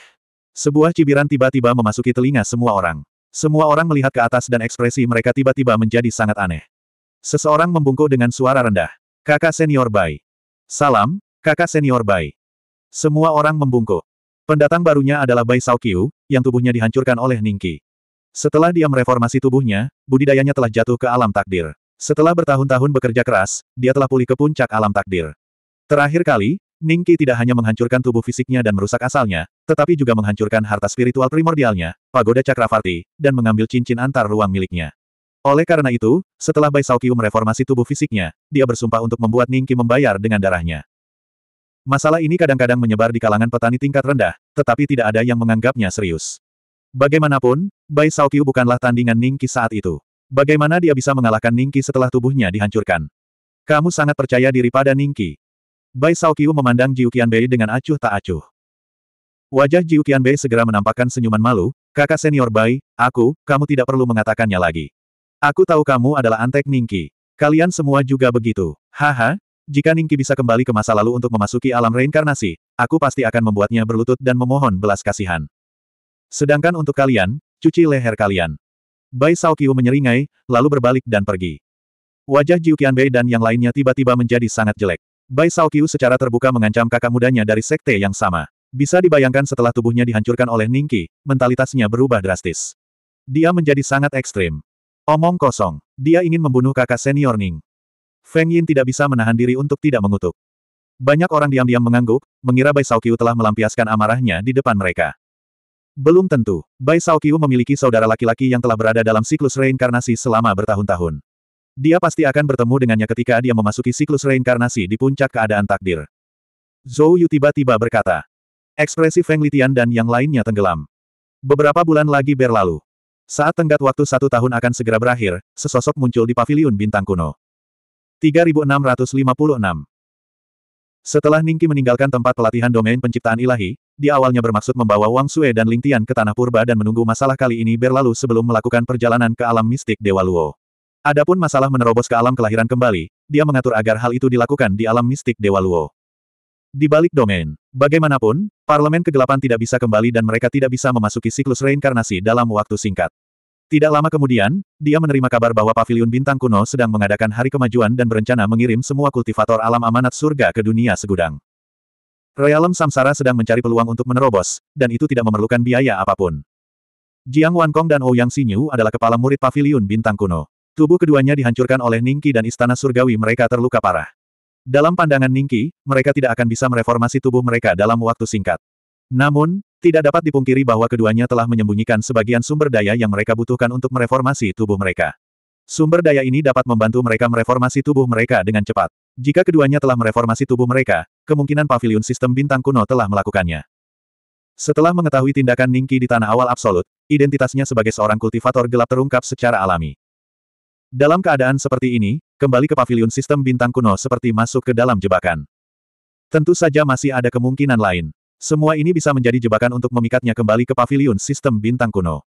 Sebuah cibiran tiba-tiba memasuki telinga semua orang. Semua orang melihat ke atas dan ekspresi mereka tiba-tiba menjadi sangat aneh. Seseorang membungkuk dengan suara rendah. Kakak senior Bai. Salam, kakak senior Bai. Semua orang membungkuk. Pendatang barunya adalah Bai Saokyu, yang tubuhnya dihancurkan oleh Ningki. Setelah dia mereformasi tubuhnya, budidayanya telah jatuh ke alam takdir. Setelah bertahun-tahun bekerja keras, dia telah pulih ke puncak alam takdir. Terakhir kali, Ningki tidak hanya menghancurkan tubuh fisiknya dan merusak asalnya, tetapi juga menghancurkan harta spiritual primordialnya, pagoda Cakravarti, dan mengambil cincin antar ruang miliknya. Oleh karena itu, setelah Bai Saokyu mereformasi tubuh fisiknya, dia bersumpah untuk membuat Ningki membayar dengan darahnya. Masalah ini kadang-kadang menyebar di kalangan petani tingkat rendah, tetapi tidak ada yang menganggapnya serius. Bagaimanapun, Bai Saokyu bukanlah tandingan Ningki saat itu. Bagaimana dia bisa mengalahkan Ningki setelah tubuhnya dihancurkan? Kamu sangat percaya diri pada Ningki, Bai Saokyu memandang Jiu Qianbei dengan acuh tak acuh. Wajah Jiu Qianbei segera menampakkan senyuman malu, kakak senior Bai, aku, kamu tidak perlu mengatakannya lagi. Aku tahu kamu adalah antek Ningki. Kalian semua juga begitu. Haha, jika Ningki bisa kembali ke masa lalu untuk memasuki alam reinkarnasi, aku pasti akan membuatnya berlutut dan memohon belas kasihan. Sedangkan untuk kalian, cuci leher kalian. Bai Saokyu menyeringai, lalu berbalik dan pergi. Wajah Jiu Qianbei dan yang lainnya tiba-tiba menjadi sangat jelek. Bai Saokyu secara terbuka mengancam kakak mudanya dari sekte yang sama. Bisa dibayangkan setelah tubuhnya dihancurkan oleh Ningki, mentalitasnya berubah drastis. Dia menjadi sangat ekstrim. Omong kosong. Dia ingin membunuh kakak senior Ning. Feng Yin tidak bisa menahan diri untuk tidak mengutuk. Banyak orang diam-diam mengangguk, mengira Bai Saokyu telah melampiaskan amarahnya di depan mereka. Belum tentu, Bai Saokyu memiliki saudara laki-laki yang telah berada dalam siklus reinkarnasi selama bertahun-tahun. Dia pasti akan bertemu dengannya ketika dia memasuki siklus reinkarnasi di puncak keadaan takdir. Zhou Yu tiba-tiba berkata. Ekspresi Feng Litian dan yang lainnya tenggelam. Beberapa bulan lagi berlalu. Saat tenggat waktu satu tahun akan segera berakhir, sesosok muncul di paviliun bintang kuno. 3656 Setelah Ningki meninggalkan tempat pelatihan domain penciptaan ilahi, di awalnya bermaksud membawa Wang Sue dan Ling Tian ke Tanah Purba dan menunggu masalah kali ini berlalu sebelum melakukan perjalanan ke alam mistik Dewa Luo. Adapun masalah menerobos ke alam kelahiran kembali, dia mengatur agar hal itu dilakukan di alam mistik Dewa Luo. Di balik domain, bagaimanapun, Parlemen Kegelapan tidak bisa kembali dan mereka tidak bisa memasuki siklus reinkarnasi dalam waktu singkat. Tidak lama kemudian, dia menerima kabar bahwa Paviliun Bintang Kuno sedang mengadakan Hari Kemajuan dan berencana mengirim semua kultivator alam amanat surga ke dunia segudang. Realem Samsara sedang mencari peluang untuk menerobos, dan itu tidak memerlukan biaya apapun. Jiang Wankong dan Ouyang oh Xinyu adalah kepala murid Paviliun Bintang Kuno. Tubuh keduanya dihancurkan oleh Ningki dan istana surgawi mereka terluka parah. Dalam pandangan Ningki, mereka tidak akan bisa mereformasi tubuh mereka dalam waktu singkat. Namun, tidak dapat dipungkiri bahwa keduanya telah menyembunyikan sebagian sumber daya yang mereka butuhkan untuk mereformasi tubuh mereka. Sumber daya ini dapat membantu mereka mereformasi tubuh mereka dengan cepat. Jika keduanya telah mereformasi tubuh mereka, kemungkinan pavilion sistem bintang kuno telah melakukannya. Setelah mengetahui tindakan Ningki di tanah awal absolut, identitasnya sebagai seorang kultivator gelap terungkap secara alami. Dalam keadaan seperti ini, kembali ke Pavilion sistem bintang kuno seperti masuk ke dalam jebakan. Tentu saja masih ada kemungkinan lain. Semua ini bisa menjadi jebakan untuk memikatnya kembali ke Pavilion sistem bintang kuno.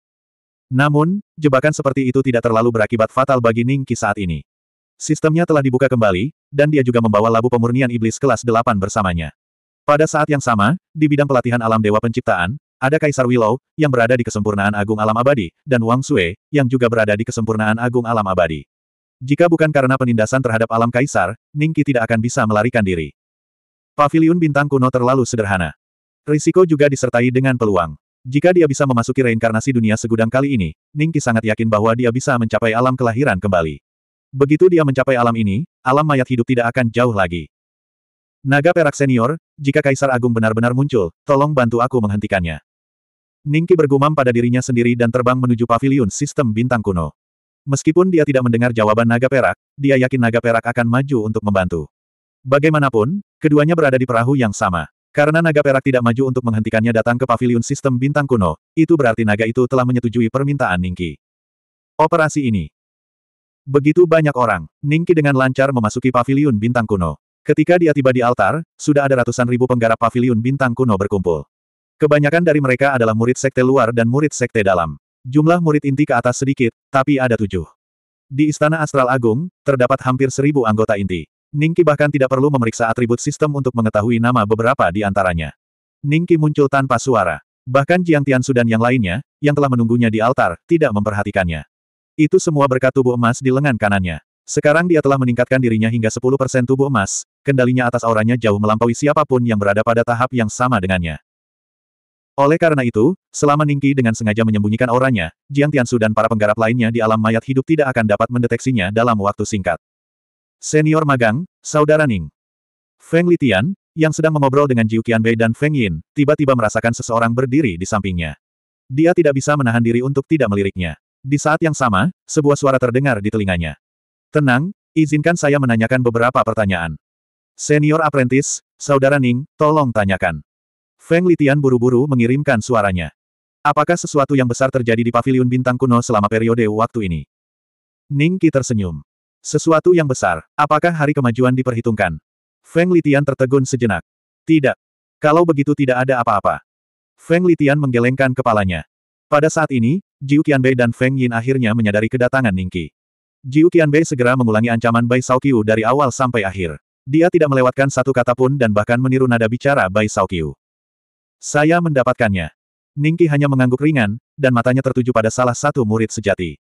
Namun, jebakan seperti itu tidak terlalu berakibat fatal bagi Ningki saat ini. Sistemnya telah dibuka kembali, dan dia juga membawa labu pemurnian iblis kelas 8 bersamanya. Pada saat yang sama, di bidang pelatihan alam dewa penciptaan, ada Kaisar Willow, yang berada di kesempurnaan agung alam abadi, dan Wang Sue, yang juga berada di kesempurnaan agung alam abadi. Jika bukan karena penindasan terhadap alam Kaisar, Ningki tidak akan bisa melarikan diri. Paviliun bintang kuno terlalu sederhana. Risiko juga disertai dengan peluang. Jika dia bisa memasuki reinkarnasi dunia segudang kali ini, Ningki sangat yakin bahwa dia bisa mencapai alam kelahiran kembali. Begitu dia mencapai alam ini, alam mayat hidup tidak akan jauh lagi. Naga Perak Senior, jika Kaisar Agung benar-benar muncul, tolong bantu aku menghentikannya. Ningki bergumam pada dirinya sendiri dan terbang menuju paviliun sistem bintang kuno. Meskipun dia tidak mendengar jawaban naga perak, dia yakin naga perak akan maju untuk membantu. Bagaimanapun, keduanya berada di perahu yang sama. Karena naga perak tidak maju untuk menghentikannya datang ke paviliun sistem bintang kuno, itu berarti naga itu telah menyetujui permintaan Ningki. Operasi ini. Begitu banyak orang, Ningki dengan lancar memasuki paviliun bintang kuno. Ketika dia tiba di altar, sudah ada ratusan ribu penggarap paviliun bintang kuno berkumpul. Kebanyakan dari mereka adalah murid sekte luar dan murid sekte dalam. Jumlah murid inti ke atas sedikit, tapi ada tujuh. Di Istana Astral Agung, terdapat hampir seribu anggota inti. Ningki bahkan tidak perlu memeriksa atribut sistem untuk mengetahui nama beberapa di antaranya. Ningki muncul tanpa suara. Bahkan Jiang Tian Sudan yang lainnya, yang telah menunggunya di altar, tidak memperhatikannya. Itu semua berkat tubuh emas di lengan kanannya. Sekarang dia telah meningkatkan dirinya hingga 10% tubuh emas, kendalinya atas auranya jauh melampaui siapapun yang berada pada tahap yang sama dengannya. Oleh karena itu, selama Ningqi dengan sengaja menyembunyikan auranya, Jiang Tianshu dan para penggarap lainnya di alam mayat hidup tidak akan dapat mendeteksinya dalam waktu singkat. Senior magang, Saudara Ning. Feng Litian, yang sedang mengobrol dengan Jiu Qianbei dan Feng Yin, tiba-tiba merasakan seseorang berdiri di sampingnya. Dia tidak bisa menahan diri untuk tidak meliriknya. Di saat yang sama, sebuah suara terdengar di telinganya. Tenang, izinkan saya menanyakan beberapa pertanyaan. Senior apprentice, Saudara Ning, tolong tanyakan. Feng Litian buru-buru mengirimkan suaranya. Apakah sesuatu yang besar terjadi di paviliun bintang kuno selama periode waktu ini? Ning Qi tersenyum. Sesuatu yang besar, apakah hari kemajuan diperhitungkan? Feng Litian tertegun sejenak. Tidak. Kalau begitu tidak ada apa-apa. Feng Litian menggelengkan kepalanya. Pada saat ini, Jiu Qianbei dan Feng Yin akhirnya menyadari kedatangan Ning Qi. Jiu Qianbei segera mengulangi ancaman Bai Qiu dari awal sampai akhir. Dia tidak melewatkan satu kata pun dan bahkan meniru nada bicara Bai Qiu. Saya mendapatkannya. Ningki hanya mengangguk ringan, dan matanya tertuju pada salah satu murid sejati.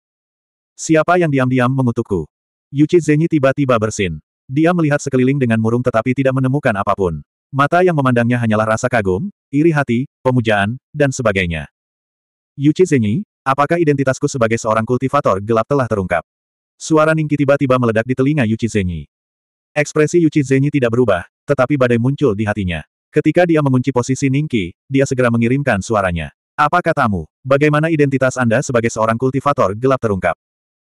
Siapa yang diam-diam mengutukku? Yuchi Zenyi tiba-tiba bersin. Dia melihat sekeliling dengan murung tetapi tidak menemukan apapun. Mata yang memandangnya hanyalah rasa kagum, iri hati, pemujaan, dan sebagainya. Yuchi Zenyi, apakah identitasku sebagai seorang kultivator gelap telah terungkap? Suara Ningki tiba-tiba meledak di telinga Yuchi Zenyi. Ekspresi Yuchi Zenyi tidak berubah, tetapi badai muncul di hatinya. Ketika dia mengunci posisi Ningki, dia segera mengirimkan suaranya. Apa katamu? Bagaimana identitas Anda sebagai seorang kultivator gelap terungkap?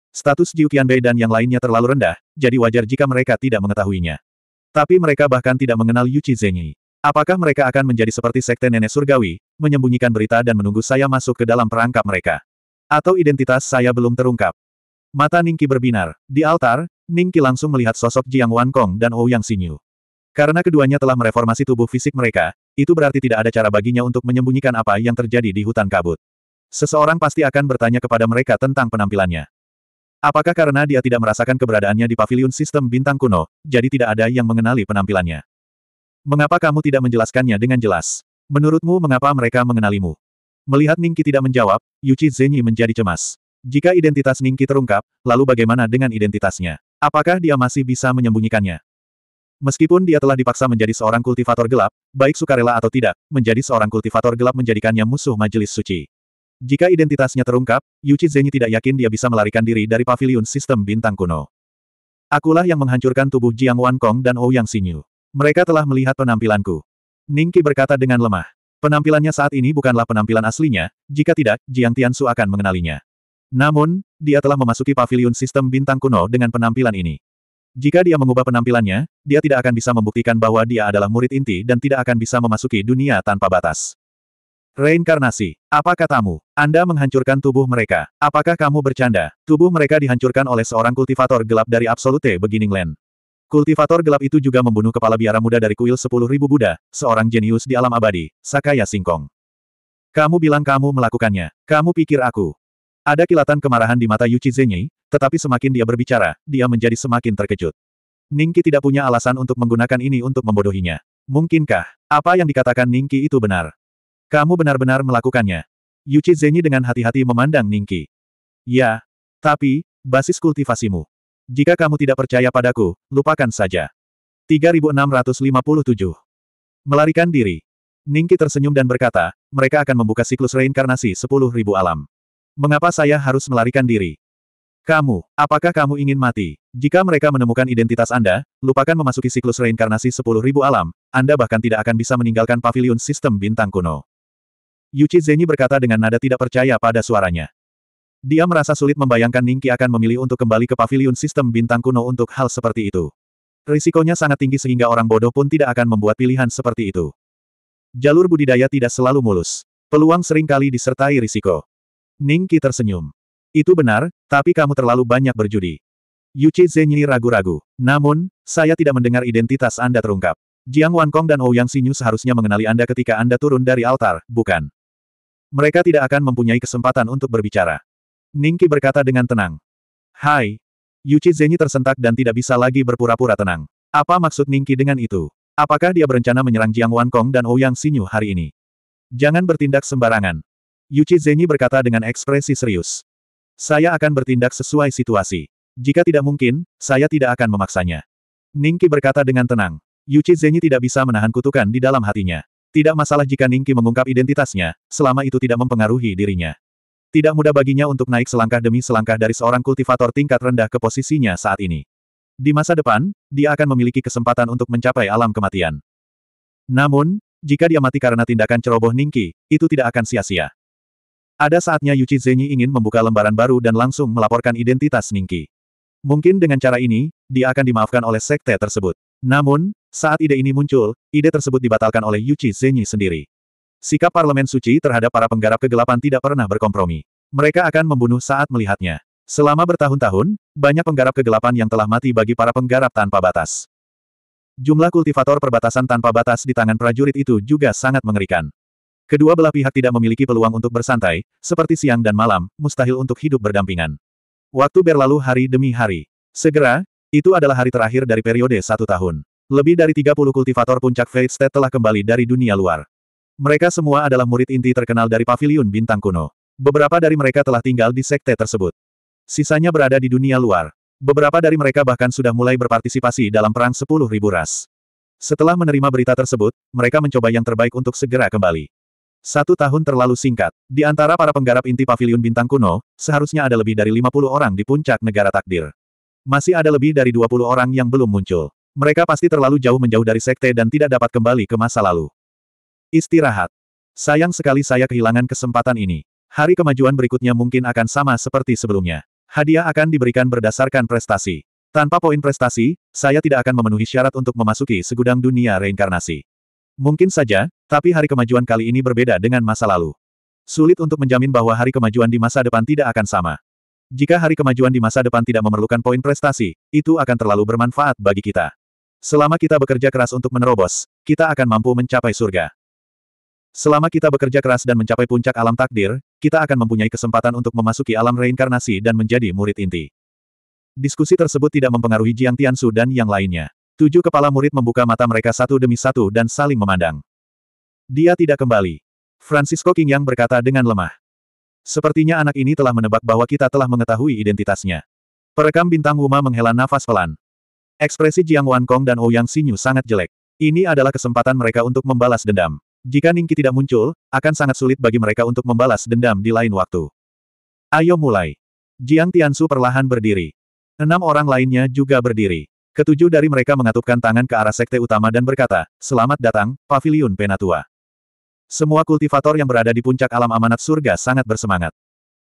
Status Jiu Qianbei dan yang lainnya terlalu rendah, jadi wajar jika mereka tidak mengetahuinya. Tapi mereka bahkan tidak mengenal Yuchi Zhenyi. Apakah mereka akan menjadi seperti sekte nenek surgawi, menyembunyikan berita dan menunggu saya masuk ke dalam perangkap mereka? Atau identitas saya belum terungkap? Mata Ningki berbinar. Di altar, Ningki langsung melihat sosok Jiang Wan Kong dan Ouyang Xinyu. Karena keduanya telah mereformasi tubuh fisik mereka, itu berarti tidak ada cara baginya untuk menyembunyikan apa yang terjadi di hutan kabut. Seseorang pasti akan bertanya kepada mereka tentang penampilannya. Apakah karena dia tidak merasakan keberadaannya di pavilion sistem bintang kuno, jadi tidak ada yang mengenali penampilannya? Mengapa kamu tidak menjelaskannya dengan jelas? Menurutmu mengapa mereka mengenalimu? Melihat Ningki tidak menjawab, Yuchi Zenyi menjadi cemas. Jika identitas Ningki terungkap, lalu bagaimana dengan identitasnya? Apakah dia masih bisa menyembunyikannya? Meskipun dia telah dipaksa menjadi seorang kultivator gelap, baik sukarela atau tidak, menjadi seorang kultivator gelap menjadikannya musuh majelis suci. Jika identitasnya terungkap, Yuchi Zenyi tidak yakin dia bisa melarikan diri dari pavilion sistem bintang kuno. Akulah yang menghancurkan tubuh Jiang Wan Kong dan Ouyang Xinyu. Mereka telah melihat penampilanku. Ningki berkata dengan lemah. Penampilannya saat ini bukanlah penampilan aslinya, jika tidak, Jiang Tian Su akan mengenalinya. Namun, dia telah memasuki pavilion sistem bintang kuno dengan penampilan ini. Jika dia mengubah penampilannya, dia tidak akan bisa membuktikan bahwa dia adalah murid inti dan tidak akan bisa memasuki dunia tanpa batas. Reinkarnasi, apa katamu? Anda menghancurkan tubuh mereka. Apakah kamu bercanda? Tubuh mereka dihancurkan oleh seorang kultivator gelap dari Absolute Beginning Land. Kultivator gelap itu juga membunuh kepala biara muda dari kuil 10.000 Buddha, seorang jenius di alam abadi, Sakaya Singkong. Kamu bilang kamu melakukannya. Kamu pikir aku. Ada kilatan kemarahan di mata Yuchi Zenyi, tetapi semakin dia berbicara, dia menjadi semakin terkejut. Ningki tidak punya alasan untuk menggunakan ini untuk membodohinya. Mungkinkah, apa yang dikatakan Ningki itu benar? Kamu benar-benar melakukannya. Yuchi Zenyi dengan hati-hati memandang Ningki. Ya, tapi, basis kultivasimu. Jika kamu tidak percaya padaku, lupakan saja. 3657. Melarikan diri. Ningki tersenyum dan berkata, mereka akan membuka siklus reinkarnasi 10.000 alam. Mengapa saya harus melarikan diri? Kamu, apakah kamu ingin mati? Jika mereka menemukan identitas Anda, lupakan memasuki siklus reinkarnasi 10.000 alam, Anda bahkan tidak akan bisa meninggalkan pavilion sistem bintang kuno. Yuchi Zenyi berkata dengan nada tidak percaya pada suaranya. Dia merasa sulit membayangkan Ningki akan memilih untuk kembali ke pavilion sistem bintang kuno untuk hal seperti itu. Risikonya sangat tinggi sehingga orang bodoh pun tidak akan membuat pilihan seperti itu. Jalur budidaya tidak selalu mulus. Peluang seringkali disertai risiko. Ningki tersenyum. Itu benar, tapi kamu terlalu banyak berjudi. Yu Zhenyi ragu-ragu. Namun, saya tidak mendengar identitas Anda terungkap. Jiang Wankong dan Ouyang oh Xinyu seharusnya mengenali Anda ketika Anda turun dari altar, bukan? Mereka tidak akan mempunyai kesempatan untuk berbicara. Ningki berkata dengan tenang. Hai. Yu Zhenyi tersentak dan tidak bisa lagi berpura-pura tenang. Apa maksud Ningki dengan itu? Apakah dia berencana menyerang Jiang Wankong dan Ouyang oh Xinyu hari ini? Jangan bertindak sembarangan. Yu Zhenyi berkata dengan ekspresi serius. Saya akan bertindak sesuai situasi. Jika tidak mungkin, saya tidak akan memaksanya. Ningki berkata dengan tenang. Yuchi Zenyi tidak bisa menahan kutukan di dalam hatinya. Tidak masalah jika Ningki mengungkap identitasnya, selama itu tidak mempengaruhi dirinya. Tidak mudah baginya untuk naik selangkah demi selangkah dari seorang kultivator tingkat rendah ke posisinya saat ini. Di masa depan, dia akan memiliki kesempatan untuk mencapai alam kematian. Namun, jika dia mati karena tindakan ceroboh Ningki, itu tidak akan sia-sia. Ada saatnya Yuchi Zenyi ingin membuka lembaran baru dan langsung melaporkan identitas Ningki. Mungkin dengan cara ini, dia akan dimaafkan oleh sekte tersebut. Namun, saat ide ini muncul, ide tersebut dibatalkan oleh Yuchi Zenyi sendiri. Sikap parlemen suci terhadap para penggarap kegelapan tidak pernah berkompromi. Mereka akan membunuh saat melihatnya. Selama bertahun-tahun, banyak penggarap kegelapan yang telah mati bagi para penggarap tanpa batas. Jumlah kultivator perbatasan tanpa batas di tangan prajurit itu juga sangat mengerikan. Kedua belah pihak tidak memiliki peluang untuk bersantai, seperti siang dan malam, mustahil untuk hidup berdampingan. Waktu berlalu hari demi hari. Segera, itu adalah hari terakhir dari periode satu tahun. Lebih dari 30 kultivator puncak Fate State telah kembali dari dunia luar. Mereka semua adalah murid inti terkenal dari paviliun bintang kuno. Beberapa dari mereka telah tinggal di sekte tersebut. Sisanya berada di dunia luar. Beberapa dari mereka bahkan sudah mulai berpartisipasi dalam perang 10.000 ras. Setelah menerima berita tersebut, mereka mencoba yang terbaik untuk segera kembali. Satu tahun terlalu singkat. Di antara para penggarap inti pavilion bintang kuno, seharusnya ada lebih dari 50 orang di puncak negara takdir. Masih ada lebih dari 20 orang yang belum muncul. Mereka pasti terlalu jauh menjauh dari sekte dan tidak dapat kembali ke masa lalu. Istirahat. Sayang sekali saya kehilangan kesempatan ini. Hari kemajuan berikutnya mungkin akan sama seperti sebelumnya. Hadiah akan diberikan berdasarkan prestasi. Tanpa poin prestasi, saya tidak akan memenuhi syarat untuk memasuki segudang dunia reinkarnasi. Mungkin saja, tapi hari kemajuan kali ini berbeda dengan masa lalu. Sulit untuk menjamin bahwa hari kemajuan di masa depan tidak akan sama. Jika hari kemajuan di masa depan tidak memerlukan poin prestasi, itu akan terlalu bermanfaat bagi kita. Selama kita bekerja keras untuk menerobos, kita akan mampu mencapai surga. Selama kita bekerja keras dan mencapai puncak alam takdir, kita akan mempunyai kesempatan untuk memasuki alam reinkarnasi dan menjadi murid inti. Diskusi tersebut tidak mempengaruhi Jiang Tiansu dan yang lainnya. Tujuh kepala murid membuka mata mereka satu demi satu dan saling memandang. Dia tidak kembali. Francisco King yang berkata dengan lemah. Sepertinya anak ini telah menebak bahwa kita telah mengetahui identitasnya. Perekam bintang Wuma menghela nafas pelan. Ekspresi Jiang Wan Kong dan Ouyang oh Xinyu sangat jelek. Ini adalah kesempatan mereka untuk membalas dendam. Jika Ningki tidak muncul, akan sangat sulit bagi mereka untuk membalas dendam di lain waktu. Ayo mulai. Jiang Tiansu perlahan berdiri. Enam orang lainnya juga berdiri. Ketujuh dari mereka mengatupkan tangan ke arah sekte utama dan berkata, Selamat datang, Paviliun Penatua. Semua kultivator yang berada di puncak alam amanat surga sangat bersemangat.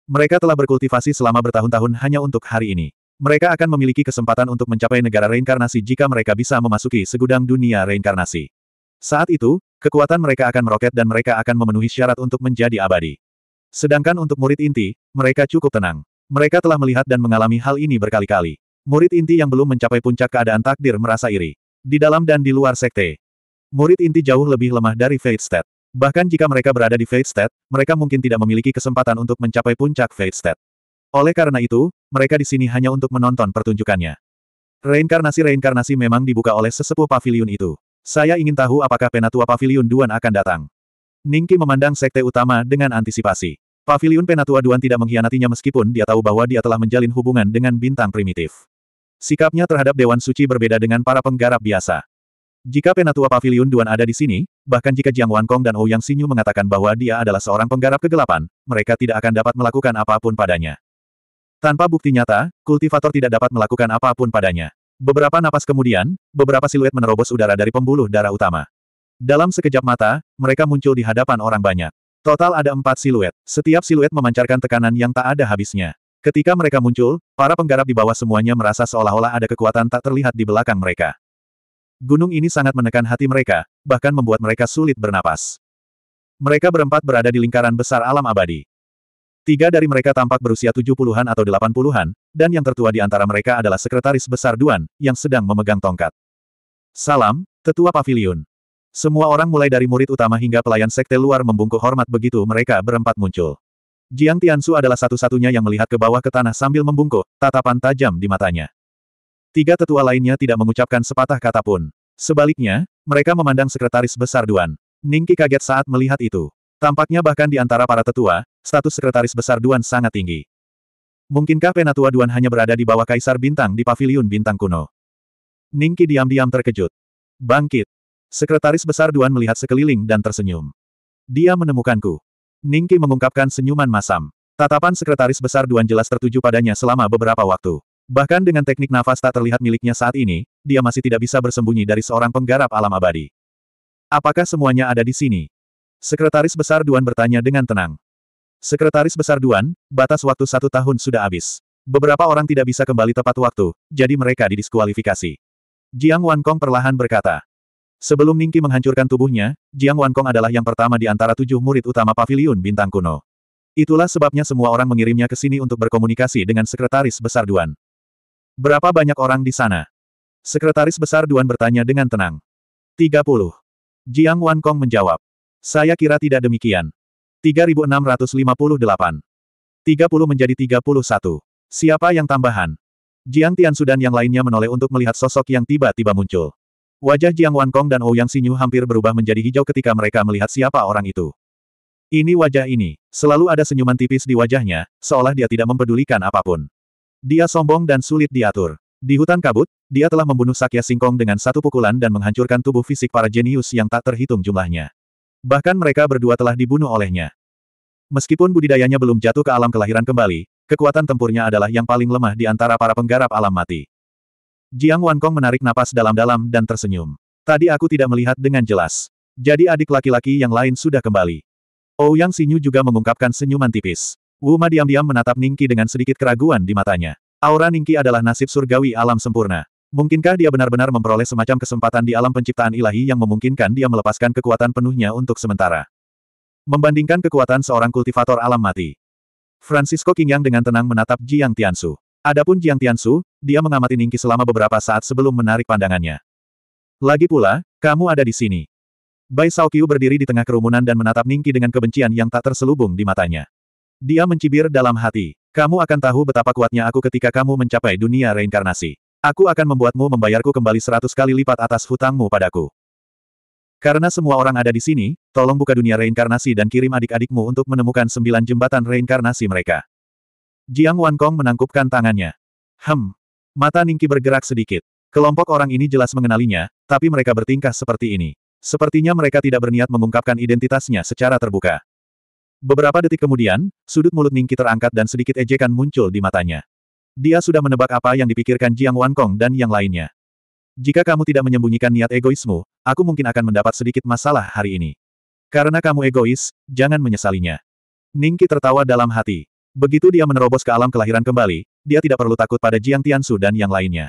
Mereka telah berkultivasi selama bertahun-tahun hanya untuk hari ini. Mereka akan memiliki kesempatan untuk mencapai negara reinkarnasi jika mereka bisa memasuki segudang dunia reinkarnasi. Saat itu, kekuatan mereka akan meroket dan mereka akan memenuhi syarat untuk menjadi abadi. Sedangkan untuk murid inti, mereka cukup tenang. Mereka telah melihat dan mengalami hal ini berkali-kali. Murid inti yang belum mencapai puncak keadaan takdir merasa iri. Di dalam dan di luar sekte. Murid inti jauh lebih lemah dari Fate State. Bahkan jika mereka berada di Fate State, mereka mungkin tidak memiliki kesempatan untuk mencapai puncak Fate State. Oleh karena itu, mereka di sini hanya untuk menonton pertunjukannya. Reinkarnasi-reinkarnasi memang dibuka oleh sesepuh pavilion itu. Saya ingin tahu apakah Penatua Pavilion Duan akan datang. Ningki memandang sekte utama dengan antisipasi. Pavilion Penatua Duan tidak mengkhianatinya meskipun dia tahu bahwa dia telah menjalin hubungan dengan bintang primitif. Sikapnya terhadap Dewan Suci berbeda dengan para penggarap biasa. Jika Penatua Pavilion Duan ada di sini, bahkan jika Jiang Wankong dan Ouyang Sinyu mengatakan bahwa dia adalah seorang penggarap kegelapan, mereka tidak akan dapat melakukan apapun padanya. Tanpa bukti nyata, kultivator tidak dapat melakukan apapun padanya. Beberapa napas kemudian, beberapa siluet menerobos udara dari pembuluh darah utama. Dalam sekejap mata, mereka muncul di hadapan orang banyak. Total ada empat siluet. Setiap siluet memancarkan tekanan yang tak ada habisnya. Ketika mereka muncul, para penggarap di bawah semuanya merasa seolah-olah ada kekuatan tak terlihat di belakang mereka. Gunung ini sangat menekan hati mereka, bahkan membuat mereka sulit bernapas. Mereka berempat berada di lingkaran besar alam abadi. Tiga dari mereka tampak berusia tujuh puluhan atau delapan puluhan, dan yang tertua di antara mereka adalah sekretaris besar Duan, yang sedang memegang tongkat. Salam, Tetua pavilion. Semua orang mulai dari murid utama hingga pelayan sekte luar membungkuk hormat begitu mereka berempat muncul. Jiang Tiansu adalah satu-satunya yang melihat ke bawah ke tanah sambil membungkuk, tatapan tajam di matanya. Tiga tetua lainnya tidak mengucapkan sepatah kata pun. Sebaliknya, mereka memandang sekretaris besar Duan. Ningki kaget saat melihat itu. Tampaknya bahkan di antara para tetua, status sekretaris besar Duan sangat tinggi. Mungkinkah penatua Duan hanya berada di bawah kaisar bintang di paviliun bintang kuno? Ningki diam-diam terkejut. Bangkit. Sekretaris besar Duan melihat sekeliling dan tersenyum. Dia menemukanku. Ningki mengungkapkan senyuman masam. Tatapan sekretaris besar Duan jelas tertuju padanya selama beberapa waktu. Bahkan dengan teknik nafas tak terlihat miliknya saat ini, dia masih tidak bisa bersembunyi dari seorang penggarap alam abadi. Apakah semuanya ada di sini? Sekretaris besar Duan bertanya dengan tenang. Sekretaris besar Duan, batas waktu satu tahun sudah habis. Beberapa orang tidak bisa kembali tepat waktu, jadi mereka didiskualifikasi. Jiang Wankong perlahan berkata. Sebelum Ningki menghancurkan tubuhnya, Jiang Wankong adalah yang pertama di antara tujuh murid utama Paviliun Bintang Kuno. Itulah sebabnya semua orang mengirimnya ke sini untuk berkomunikasi dengan Sekretaris Besar Duan. Berapa banyak orang di sana? Sekretaris Besar Duan bertanya dengan tenang. 30. Jiang Wankong menjawab. Saya kira tidak demikian. 3658. 30 menjadi 31. Siapa yang tambahan? Jiang Tian Sudan yang lainnya menoleh untuk melihat sosok yang tiba-tiba muncul. Wajah Jiang Wankong dan Ouyang Sinyu hampir berubah menjadi hijau ketika mereka melihat siapa orang itu. Ini wajah ini, selalu ada senyuman tipis di wajahnya, seolah dia tidak mempedulikan apapun. Dia sombong dan sulit diatur. Di hutan kabut, dia telah membunuh Sakya Singkong dengan satu pukulan dan menghancurkan tubuh fisik para jenius yang tak terhitung jumlahnya. Bahkan mereka berdua telah dibunuh olehnya. Meskipun budidayanya belum jatuh ke alam kelahiran kembali, kekuatan tempurnya adalah yang paling lemah di antara para penggarap alam mati. Jiang Wankong menarik napas dalam-dalam dan tersenyum. Tadi aku tidak melihat dengan jelas. Jadi adik laki-laki yang lain sudah kembali. Ouyang oh, Sinyu juga mengungkapkan senyuman tipis. Wuma diam-diam menatap Ningki dengan sedikit keraguan di matanya. Aura Ningki adalah nasib surgawi alam sempurna. Mungkinkah dia benar-benar memperoleh semacam kesempatan di alam penciptaan ilahi yang memungkinkan dia melepaskan kekuatan penuhnya untuk sementara? Membandingkan kekuatan seorang kultivator alam mati. Francisco Qingyang dengan tenang menatap Jiang Tianshu. Adapun Jiang Tiansu, dia mengamati Ningki selama beberapa saat sebelum menarik pandangannya. Lagi pula, kamu ada di sini. Bai Saokyu berdiri di tengah kerumunan dan menatap Ningki dengan kebencian yang tak terselubung di matanya. Dia mencibir dalam hati. Kamu akan tahu betapa kuatnya aku ketika kamu mencapai dunia reinkarnasi. Aku akan membuatmu membayarku kembali seratus kali lipat atas hutangmu padaku. Karena semua orang ada di sini, tolong buka dunia reinkarnasi dan kirim adik-adikmu untuk menemukan sembilan jembatan reinkarnasi mereka. Jiang Wankong menangkupkan tangannya. Hem. Mata Ningki bergerak sedikit. Kelompok orang ini jelas mengenalinya, tapi mereka bertingkah seperti ini. Sepertinya mereka tidak berniat mengungkapkan identitasnya secara terbuka. Beberapa detik kemudian, sudut mulut Ningki terangkat dan sedikit ejekan muncul di matanya. Dia sudah menebak apa yang dipikirkan Jiang Wankong dan yang lainnya. Jika kamu tidak menyembunyikan niat egoismu, aku mungkin akan mendapat sedikit masalah hari ini. Karena kamu egois, jangan menyesalinya. Ningki tertawa dalam hati. Begitu dia menerobos ke alam kelahiran kembali, dia tidak perlu takut pada Jiang Tiansu dan yang lainnya.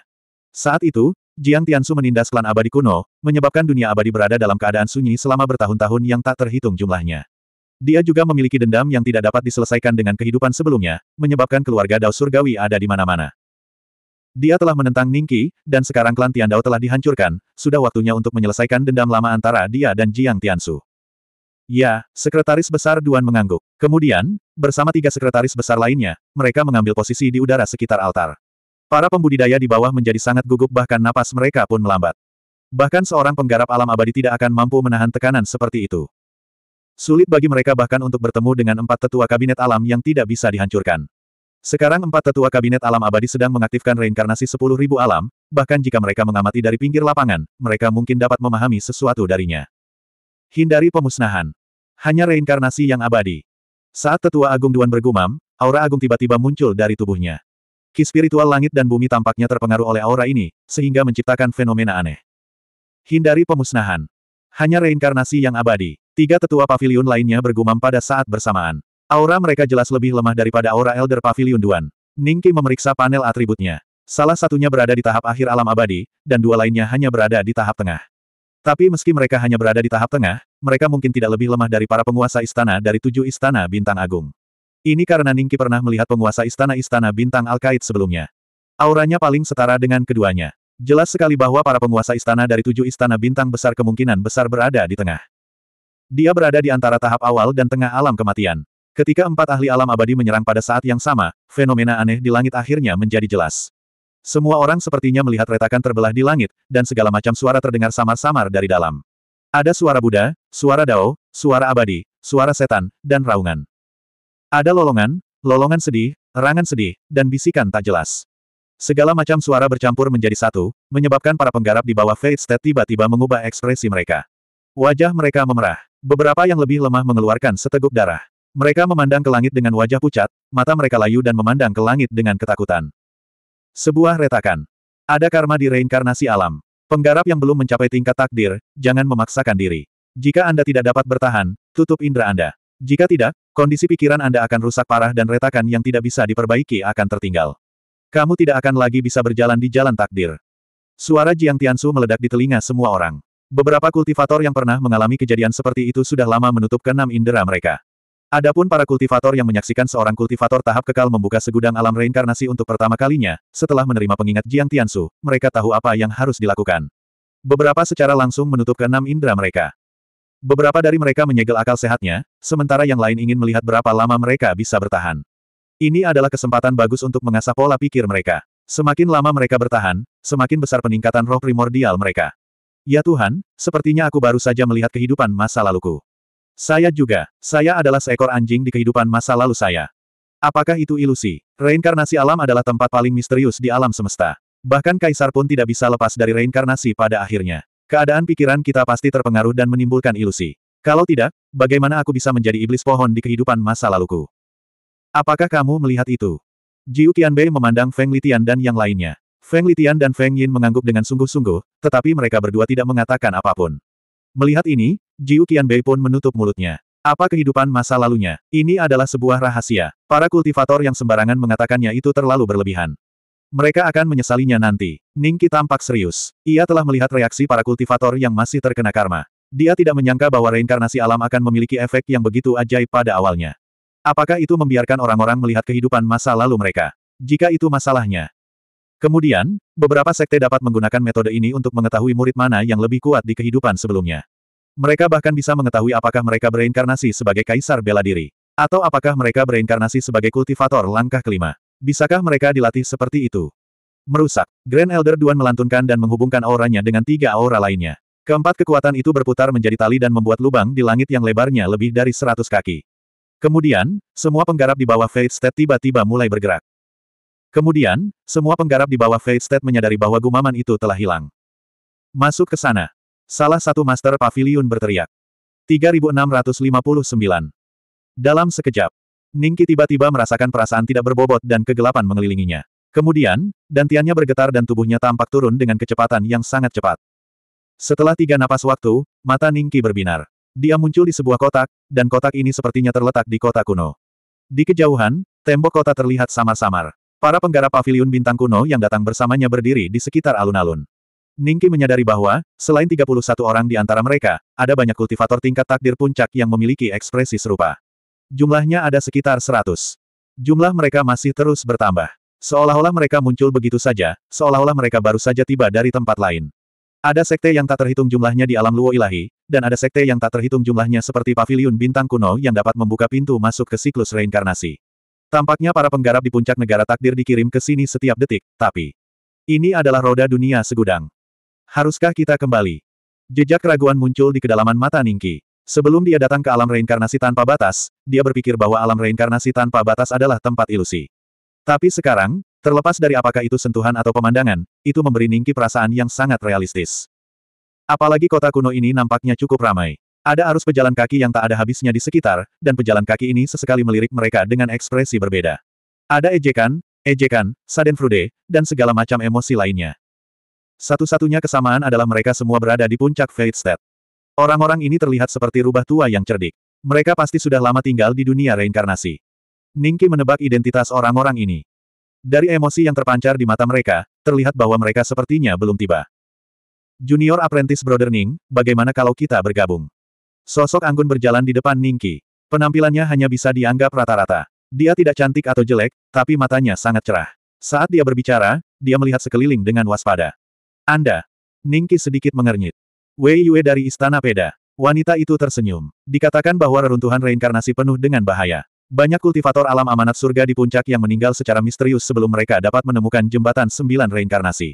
Saat itu, Jiang Tiansu menindas klan abadi kuno, menyebabkan dunia abadi berada dalam keadaan sunyi selama bertahun-tahun yang tak terhitung jumlahnya. Dia juga memiliki dendam yang tidak dapat diselesaikan dengan kehidupan sebelumnya, menyebabkan keluarga Dao Surgawi ada di mana-mana. Dia telah menentang Ningqi, dan sekarang klan Tian Dao telah dihancurkan, sudah waktunya untuk menyelesaikan dendam lama antara dia dan Jiang Tiansu. Ya, Sekretaris Besar Duan mengangguk. Kemudian, bersama tiga sekretaris besar lainnya, mereka mengambil posisi di udara sekitar altar. Para pembudidaya di bawah menjadi sangat gugup bahkan napas mereka pun melambat. Bahkan seorang penggarap alam abadi tidak akan mampu menahan tekanan seperti itu. Sulit bagi mereka bahkan untuk bertemu dengan empat tetua kabinet alam yang tidak bisa dihancurkan. Sekarang empat tetua kabinet alam abadi sedang mengaktifkan reinkarnasi sepuluh ribu alam, bahkan jika mereka mengamati dari pinggir lapangan, mereka mungkin dapat memahami sesuatu darinya. Hindari pemusnahan. Hanya reinkarnasi yang abadi. Saat tetua agung Duan bergumam, aura agung tiba-tiba muncul dari tubuhnya. Ki spiritual langit dan bumi tampaknya terpengaruh oleh aura ini, sehingga menciptakan fenomena aneh. Hindari pemusnahan. Hanya reinkarnasi yang abadi. Tiga tetua pavilion lainnya bergumam pada saat bersamaan. Aura mereka jelas lebih lemah daripada aura Elder Pavilion Duan. Ningki memeriksa panel atributnya. Salah satunya berada di tahap akhir alam abadi, dan dua lainnya hanya berada di tahap tengah. Tapi meski mereka hanya berada di tahap tengah, mereka mungkin tidak lebih lemah dari para penguasa istana dari tujuh istana bintang agung. Ini karena Ningki pernah melihat penguasa istana-istana bintang Alkait sebelumnya. Auranya paling setara dengan keduanya. Jelas sekali bahwa para penguasa istana dari tujuh istana bintang besar kemungkinan besar berada di tengah. Dia berada di antara tahap awal dan tengah alam kematian. Ketika empat ahli alam abadi menyerang pada saat yang sama, fenomena aneh di langit akhirnya menjadi jelas. Semua orang sepertinya melihat retakan terbelah di langit, dan segala macam suara terdengar samar-samar dari dalam. Ada suara Buddha, suara Dao, suara abadi, suara setan, dan raungan. Ada lolongan, lolongan sedih, rangan sedih, dan bisikan tak jelas. Segala macam suara bercampur menjadi satu, menyebabkan para penggarap di bawah Fate State tiba-tiba mengubah ekspresi mereka. Wajah mereka memerah. Beberapa yang lebih lemah mengeluarkan seteguk darah. Mereka memandang ke langit dengan wajah pucat, mata mereka layu dan memandang ke langit dengan ketakutan. Sebuah retakan. Ada karma di reinkarnasi alam. Penggarap yang belum mencapai tingkat takdir, jangan memaksakan diri. Jika Anda tidak dapat bertahan, tutup indera Anda. Jika tidak, kondisi pikiran Anda akan rusak parah dan retakan yang tidak bisa diperbaiki akan tertinggal. Kamu tidak akan lagi bisa berjalan di jalan takdir. Suara Jiang Tiansu meledak di telinga semua orang. Beberapa kultivator yang pernah mengalami kejadian seperti itu sudah lama menutup keenam indera mereka. Adapun para kultivator yang menyaksikan seorang kultivator tahap kekal membuka segudang alam reinkarnasi untuk pertama kalinya, setelah menerima pengingat Jiang Tiansu, mereka tahu apa yang harus dilakukan. Beberapa secara langsung menutup keenam indera mereka. Beberapa dari mereka menyegel akal sehatnya, sementara yang lain ingin melihat berapa lama mereka bisa bertahan. Ini adalah kesempatan bagus untuk mengasah pola pikir mereka. Semakin lama mereka bertahan, semakin besar peningkatan roh primordial mereka. Ya Tuhan, sepertinya aku baru saja melihat kehidupan masa laluku. Saya juga, saya adalah seekor anjing di kehidupan masa lalu saya. Apakah itu ilusi? Reinkarnasi alam adalah tempat paling misterius di alam semesta. Bahkan kaisar pun tidak bisa lepas dari reinkarnasi pada akhirnya. Keadaan pikiran kita pasti terpengaruh dan menimbulkan ilusi. Kalau tidak, bagaimana aku bisa menjadi iblis pohon di kehidupan masa laluku? Apakah kamu melihat itu? Jiu Qianbei memandang Feng Litian dan yang lainnya. Feng Litian dan Feng Yin mengangguk dengan sungguh-sungguh, tetapi mereka berdua tidak mengatakan apapun. Melihat ini, Jiu Qianbei pun menutup mulutnya. Apa kehidupan masa lalunya? Ini adalah sebuah rahasia. Para kultivator yang sembarangan mengatakannya itu terlalu berlebihan. Mereka akan menyesalinya nanti. Ningki tampak serius. Ia telah melihat reaksi para kultivator yang masih terkena karma. Dia tidak menyangka bahwa reinkarnasi alam akan memiliki efek yang begitu ajaib pada awalnya. Apakah itu membiarkan orang-orang melihat kehidupan masa lalu mereka? Jika itu masalahnya, Kemudian, beberapa sekte dapat menggunakan metode ini untuk mengetahui murid mana yang lebih kuat di kehidupan sebelumnya. Mereka bahkan bisa mengetahui apakah mereka bereinkarnasi sebagai kaisar bela diri. Atau apakah mereka bereinkarnasi sebagai kultivator langkah kelima. Bisakah mereka dilatih seperti itu? Merusak. Grand Elder Duan melantunkan dan menghubungkan auranya dengan tiga aura lainnya. Keempat kekuatan itu berputar menjadi tali dan membuat lubang di langit yang lebarnya lebih dari seratus kaki. Kemudian, semua penggarap di bawah Fate State tiba-tiba mulai bergerak. Kemudian, semua penggarap di bawah Fate State menyadari bahwa gumaman itu telah hilang. Masuk ke sana. Salah satu Master Pavilion berteriak. 3659. Dalam sekejap, Ningki tiba-tiba merasakan perasaan tidak berbobot dan kegelapan mengelilinginya. Kemudian, dantiannya bergetar dan tubuhnya tampak turun dengan kecepatan yang sangat cepat. Setelah tiga napas waktu, mata Ningki berbinar. Dia muncul di sebuah kotak, dan kotak ini sepertinya terletak di kota kuno. Di kejauhan, tembok kota terlihat samar-samar. Para penggarap pavilion bintang kuno yang datang bersamanya berdiri di sekitar alun-alun. Ningki menyadari bahwa, selain 31 orang di antara mereka, ada banyak kultivator tingkat takdir puncak yang memiliki ekspresi serupa. Jumlahnya ada sekitar 100. Jumlah mereka masih terus bertambah. Seolah-olah mereka muncul begitu saja, seolah-olah mereka baru saja tiba dari tempat lain. Ada sekte yang tak terhitung jumlahnya di alam luo ilahi, dan ada sekte yang tak terhitung jumlahnya seperti pavilion bintang kuno yang dapat membuka pintu masuk ke siklus reinkarnasi. Tampaknya para penggarap di puncak negara takdir dikirim ke sini setiap detik, tapi... Ini adalah roda dunia segudang. Haruskah kita kembali? Jejak keraguan muncul di kedalaman mata Ningki. Sebelum dia datang ke alam reinkarnasi tanpa batas, dia berpikir bahwa alam reinkarnasi tanpa batas adalah tempat ilusi. Tapi sekarang, terlepas dari apakah itu sentuhan atau pemandangan, itu memberi Ningki perasaan yang sangat realistis. Apalagi kota kuno ini nampaknya cukup ramai. Ada arus pejalan kaki yang tak ada habisnya di sekitar, dan pejalan kaki ini sesekali melirik mereka dengan ekspresi berbeda. Ada ejekan, ejekan, saden frude, dan segala macam emosi lainnya. Satu-satunya kesamaan adalah mereka semua berada di puncak Feitstead. Orang-orang ini terlihat seperti rubah tua yang cerdik. Mereka pasti sudah lama tinggal di dunia reinkarnasi. Ningki menebak identitas orang-orang ini. Dari emosi yang terpancar di mata mereka, terlihat bahwa mereka sepertinya belum tiba. Junior Apprentice Brother Ning, bagaimana kalau kita bergabung? Sosok anggun berjalan di depan Ningki. Penampilannya hanya bisa dianggap rata-rata. Dia tidak cantik atau jelek, tapi matanya sangat cerah. Saat dia berbicara, dia melihat sekeliling dengan waspada. Anda. Ningki sedikit mengernyit. Wei Yue dari Istana Peda. Wanita itu tersenyum. Dikatakan bahwa reruntuhan reinkarnasi penuh dengan bahaya. Banyak kultivator alam amanat surga di puncak yang meninggal secara misterius sebelum mereka dapat menemukan jembatan sembilan reinkarnasi.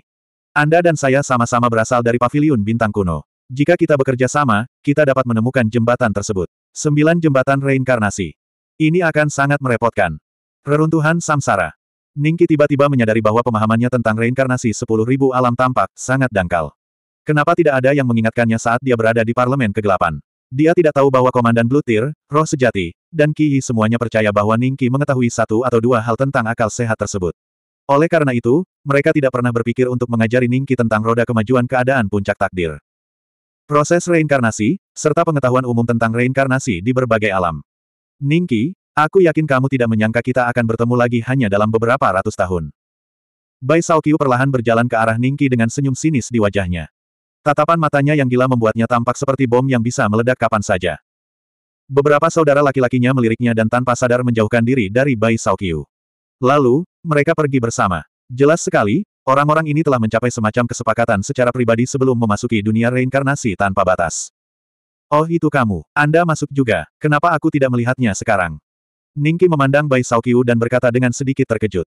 Anda dan saya sama-sama berasal dari Paviliun bintang kuno. Jika kita bekerja sama, kita dapat menemukan jembatan tersebut. Sembilan jembatan reinkarnasi. Ini akan sangat merepotkan. Reruntuhan samsara. Ningki tiba-tiba menyadari bahwa pemahamannya tentang reinkarnasi 10.000 alam tampak sangat dangkal. Kenapa tidak ada yang mengingatkannya saat dia berada di parlemen kegelapan? Dia tidak tahu bahwa Komandan Blutir, Roh Sejati, dan Yi semuanya percaya bahwa Ningki mengetahui satu atau dua hal tentang akal sehat tersebut. Oleh karena itu, mereka tidak pernah berpikir untuk mengajari Ningki tentang roda kemajuan keadaan puncak takdir. Proses reinkarnasi, serta pengetahuan umum tentang reinkarnasi di berbagai alam. Ningki, aku yakin kamu tidak menyangka kita akan bertemu lagi hanya dalam beberapa ratus tahun. Bai Saokyu perlahan berjalan ke arah Ningki dengan senyum sinis di wajahnya. Tatapan matanya yang gila membuatnya tampak seperti bom yang bisa meledak kapan saja. Beberapa saudara laki-lakinya meliriknya dan tanpa sadar menjauhkan diri dari Bai Saokyu. Lalu, mereka pergi bersama. Jelas sekali, Orang-orang ini telah mencapai semacam kesepakatan secara pribadi sebelum memasuki dunia reinkarnasi tanpa batas. Oh itu kamu, Anda masuk juga, kenapa aku tidak melihatnya sekarang? Ningki memandang Bai Saokyu dan berkata dengan sedikit terkejut.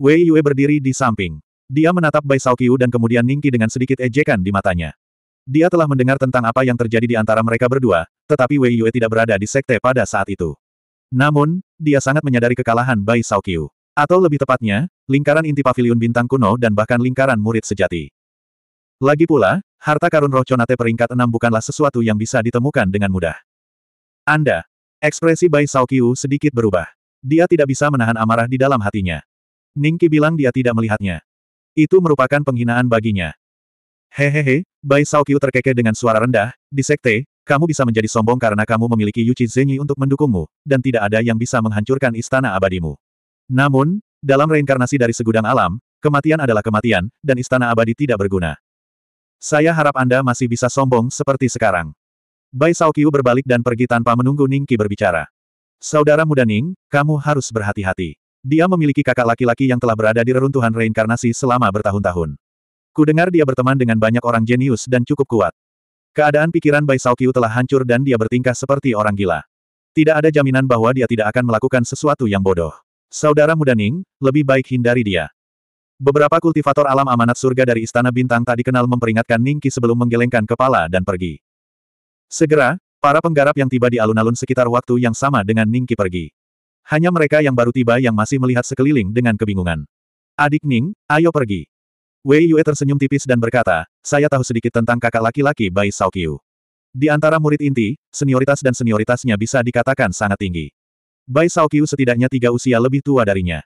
Wei Yue berdiri di samping. Dia menatap Bai Saokyu dan kemudian Ningki dengan sedikit ejekan di matanya. Dia telah mendengar tentang apa yang terjadi di antara mereka berdua, tetapi Wei Yue tidak berada di sekte pada saat itu. Namun, dia sangat menyadari kekalahan Bai Saokyu. Atau lebih tepatnya, lingkaran inti pavilion bintang kuno dan bahkan lingkaran murid sejati. Lagi pula, harta karun roh Conate peringkat Enam bukanlah sesuatu yang bisa ditemukan dengan mudah. Anda. Ekspresi Bai Saokyu sedikit berubah. Dia tidak bisa menahan amarah di dalam hatinya. Ningki bilang dia tidak melihatnya. Itu merupakan penghinaan baginya. Hehehe, Bai Saokyu terkekeh dengan suara rendah, di sekte, kamu bisa menjadi sombong karena kamu memiliki Yuchi Zenyi untuk mendukungmu, dan tidak ada yang bisa menghancurkan istana abadimu. Namun, dalam reinkarnasi dari segudang alam, kematian adalah kematian, dan istana abadi tidak berguna. Saya harap Anda masih bisa sombong seperti sekarang. Bai Saokyu berbalik dan pergi tanpa menunggu Ning Qi berbicara. Saudara muda Ning, kamu harus berhati-hati. Dia memiliki kakak laki-laki yang telah berada di reruntuhan reinkarnasi selama bertahun-tahun. Kudengar dia berteman dengan banyak orang jenius dan cukup kuat. Keadaan pikiran Bai Saokyu telah hancur dan dia bertingkah seperti orang gila. Tidak ada jaminan bahwa dia tidak akan melakukan sesuatu yang bodoh. Saudara muda Ning, lebih baik hindari dia. Beberapa kultivator alam amanat surga dari Istana Bintang tak dikenal memperingatkan Ningki sebelum menggelengkan kepala dan pergi. Segera, para penggarap yang tiba di alun-alun sekitar waktu yang sama dengan Ningki pergi. Hanya mereka yang baru tiba yang masih melihat sekeliling dengan kebingungan. Adik Ning, ayo pergi. Wei Yue tersenyum tipis dan berkata, saya tahu sedikit tentang kakak laki-laki Bai Saokyu. Di antara murid inti, senioritas dan senioritasnya bisa dikatakan sangat tinggi. Bai Saokyu setidaknya tiga usia lebih tua darinya.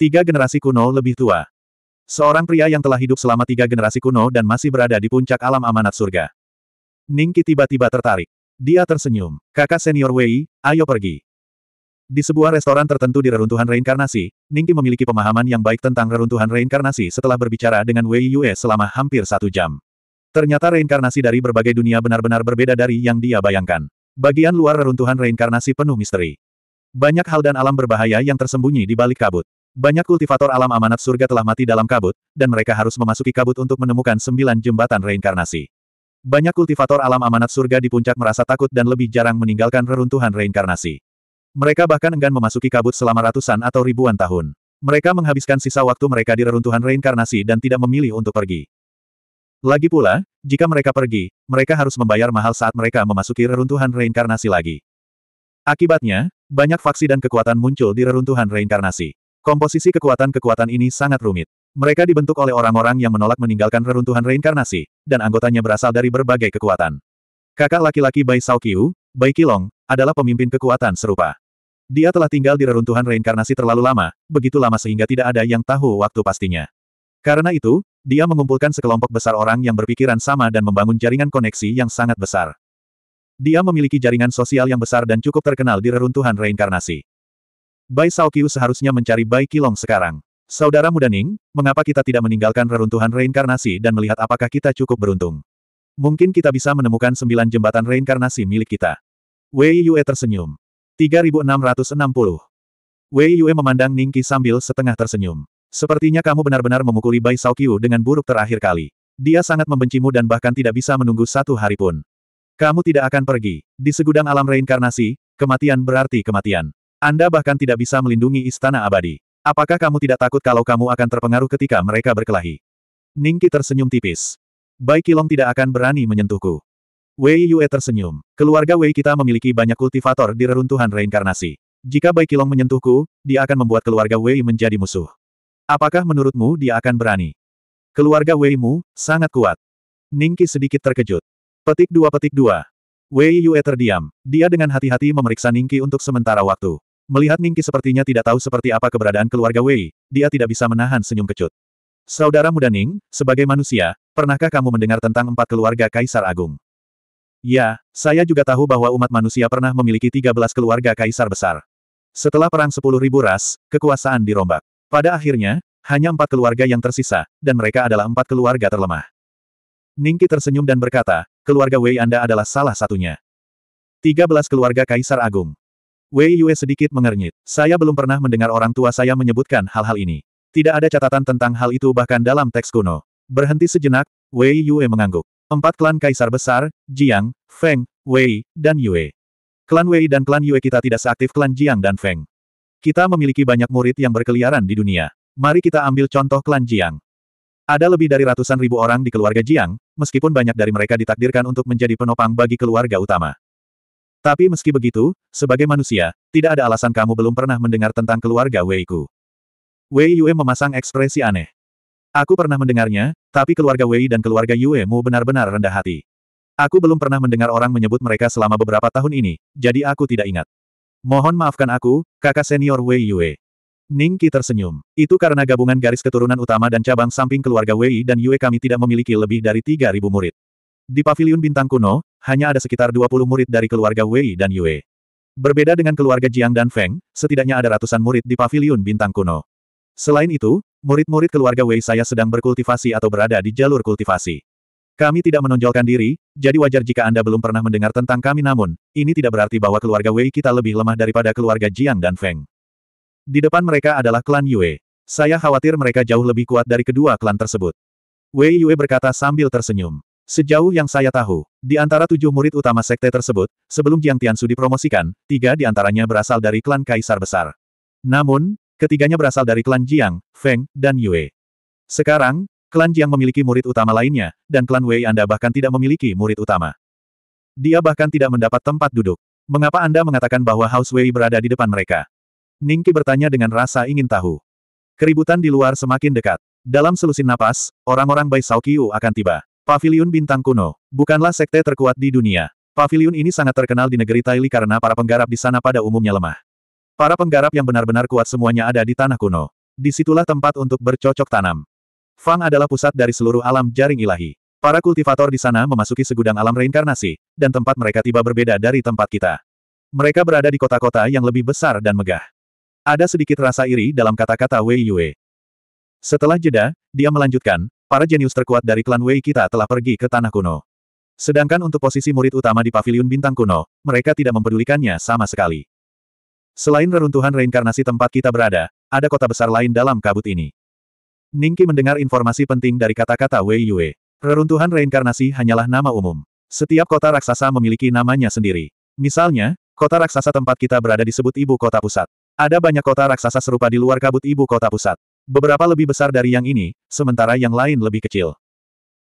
Tiga generasi kuno lebih tua. Seorang pria yang telah hidup selama tiga generasi kuno dan masih berada di puncak alam amanat surga. Ningki tiba-tiba tertarik. Dia tersenyum. Kakak senior Wei, ayo pergi. Di sebuah restoran tertentu di reruntuhan reinkarnasi, Ningki memiliki pemahaman yang baik tentang reruntuhan reinkarnasi setelah berbicara dengan Wei Yue selama hampir satu jam. Ternyata reinkarnasi dari berbagai dunia benar-benar berbeda dari yang dia bayangkan. Bagian luar reruntuhan reinkarnasi penuh misteri. Banyak hal dan alam berbahaya yang tersembunyi di balik kabut. Banyak kultivator alam amanat surga telah mati dalam kabut, dan mereka harus memasuki kabut untuk menemukan sembilan jembatan reinkarnasi. Banyak kultivator alam amanat surga di puncak merasa takut dan lebih jarang meninggalkan reruntuhan reinkarnasi. Mereka bahkan enggan memasuki kabut selama ratusan atau ribuan tahun. Mereka menghabiskan sisa waktu mereka di reruntuhan reinkarnasi dan tidak memilih untuk pergi. Lagi pula, jika mereka pergi, mereka harus membayar mahal saat mereka memasuki reruntuhan reinkarnasi lagi. Akibatnya, banyak faksi dan kekuatan muncul di reruntuhan reinkarnasi. Komposisi kekuatan-kekuatan ini sangat rumit. Mereka dibentuk oleh orang-orang yang menolak meninggalkan reruntuhan reinkarnasi, dan anggotanya berasal dari berbagai kekuatan. Kakak laki-laki Bai Kiu, Bai Kilong, adalah pemimpin kekuatan serupa. Dia telah tinggal di reruntuhan reinkarnasi terlalu lama, begitu lama sehingga tidak ada yang tahu waktu pastinya. Karena itu, dia mengumpulkan sekelompok besar orang yang berpikiran sama dan membangun jaringan koneksi yang sangat besar. Dia memiliki jaringan sosial yang besar dan cukup terkenal di reruntuhan reinkarnasi. Bai Saokyu seharusnya mencari Bai Kilong sekarang. Saudara muda Ning, mengapa kita tidak meninggalkan reruntuhan reinkarnasi dan melihat apakah kita cukup beruntung? Mungkin kita bisa menemukan sembilan jembatan reinkarnasi milik kita. Wei Yue tersenyum. 3660. Wei Yue memandang Ning sambil setengah tersenyum. Sepertinya kamu benar-benar memukuli Bai Saokyu dengan buruk terakhir kali. Dia sangat membencimu dan bahkan tidak bisa menunggu satu hari pun. Kamu tidak akan pergi. Di segudang alam reinkarnasi, kematian berarti kematian. Anda bahkan tidak bisa melindungi istana abadi. Apakah kamu tidak takut kalau kamu akan terpengaruh ketika mereka berkelahi? Ningki tersenyum tipis. Bai Kilong tidak akan berani menyentuhku. Wei Yue tersenyum. Keluarga Wei kita memiliki banyak kultivator di reruntuhan reinkarnasi. Jika Bai Kilong menyentuhku, dia akan membuat keluarga Wei menjadi musuh. Apakah menurutmu dia akan berani? Keluarga Wei-mu, sangat kuat. Ningki sedikit terkejut. Petik dua petik dua. Wei Yue terdiam. Dia dengan hati-hati memeriksa Ningki untuk sementara waktu. Melihat Ningki sepertinya tidak tahu seperti apa keberadaan keluarga Wei, dia tidak bisa menahan senyum kecut. Saudara muda Ning, sebagai manusia, pernahkah kamu mendengar tentang empat keluarga Kaisar Agung? Ya, saya juga tahu bahwa umat manusia pernah memiliki 13 keluarga Kaisar Besar. Setelah perang 10.000 ras, kekuasaan dirombak. Pada akhirnya, hanya empat keluarga yang tersisa, dan mereka adalah empat keluarga terlemah. Ningki tersenyum dan berkata, keluarga Wei Anda adalah salah satunya. 13 keluarga Kaisar Agung. Wei Yue sedikit mengernyit. Saya belum pernah mendengar orang tua saya menyebutkan hal-hal ini. Tidak ada catatan tentang hal itu bahkan dalam teks kuno. Berhenti sejenak, Wei Yue mengangguk. Empat klan kaisar besar, Jiang, Feng, Wei, dan Yue. Klan Wei dan klan Yue kita tidak seaktif klan Jiang dan Feng. Kita memiliki banyak murid yang berkeliaran di dunia. Mari kita ambil contoh klan Jiang. Ada lebih dari ratusan ribu orang di keluarga Jiang, meskipun banyak dari mereka ditakdirkan untuk menjadi penopang bagi keluarga utama. Tapi meski begitu, sebagai manusia, tidak ada alasan kamu belum pernah mendengar tentang keluarga Wei Ku. Wei Yue memasang ekspresi aneh. Aku pernah mendengarnya, tapi keluarga Wei dan keluarga Yue mu benar-benar rendah hati. Aku belum pernah mendengar orang menyebut mereka selama beberapa tahun ini, jadi aku tidak ingat. Mohon maafkan aku, kakak senior Wei Yue. Ning Qi tersenyum. Itu karena gabungan garis keturunan utama dan cabang samping keluarga Wei dan Yue kami tidak memiliki lebih dari 3.000 murid. Di paviliun bintang kuno, hanya ada sekitar 20 murid dari keluarga Wei dan Yue. Berbeda dengan keluarga Jiang dan Feng, setidaknya ada ratusan murid di paviliun bintang kuno. Selain itu, murid-murid keluarga Wei saya sedang berkultivasi atau berada di jalur kultivasi. Kami tidak menonjolkan diri, jadi wajar jika Anda belum pernah mendengar tentang kami namun, ini tidak berarti bahwa keluarga Wei kita lebih lemah daripada keluarga Jiang dan Feng. Di depan mereka adalah klan Yue. Saya khawatir mereka jauh lebih kuat dari kedua klan tersebut. Wei Yue berkata sambil tersenyum. Sejauh yang saya tahu, di antara tujuh murid utama sekte tersebut, sebelum Jiang Tianshu dipromosikan, tiga di antaranya berasal dari klan Kaisar Besar. Namun, ketiganya berasal dari klan Jiang, Feng, dan Yue. Sekarang, klan Jiang memiliki murid utama lainnya, dan klan Wei Anda bahkan tidak memiliki murid utama. Dia bahkan tidak mendapat tempat duduk. Mengapa Anda mengatakan bahwa House Wei berada di depan mereka? Ningki bertanya dengan rasa ingin tahu. Keributan di luar semakin dekat. Dalam selusin napas, orang-orang Bai Saokiu akan tiba. Paviliun Bintang Kuno, bukanlah sekte terkuat di dunia. Paviliun ini sangat terkenal di negeri Taili karena para penggarap di sana pada umumnya lemah. Para penggarap yang benar-benar kuat semuanya ada di tanah kuno. Disitulah tempat untuk bercocok tanam. Fang adalah pusat dari seluruh alam jaring ilahi. Para kultivator di sana memasuki segudang alam reinkarnasi, dan tempat mereka tiba berbeda dari tempat kita. Mereka berada di kota-kota yang lebih besar dan megah. Ada sedikit rasa iri dalam kata-kata Wei Yue. Setelah jeda, dia melanjutkan, para jenius terkuat dari klan Wei kita telah pergi ke tanah kuno. Sedangkan untuk posisi murid utama di paviliun bintang kuno, mereka tidak mempedulikannya sama sekali. Selain reruntuhan reinkarnasi tempat kita berada, ada kota besar lain dalam kabut ini. Ningki mendengar informasi penting dari kata-kata Wei Yue. Reruntuhan reinkarnasi hanyalah nama umum. Setiap kota raksasa memiliki namanya sendiri. Misalnya, kota raksasa tempat kita berada disebut ibu kota pusat. Ada banyak kota raksasa serupa di luar kabut ibu kota pusat. Beberapa lebih besar dari yang ini, sementara yang lain lebih kecil.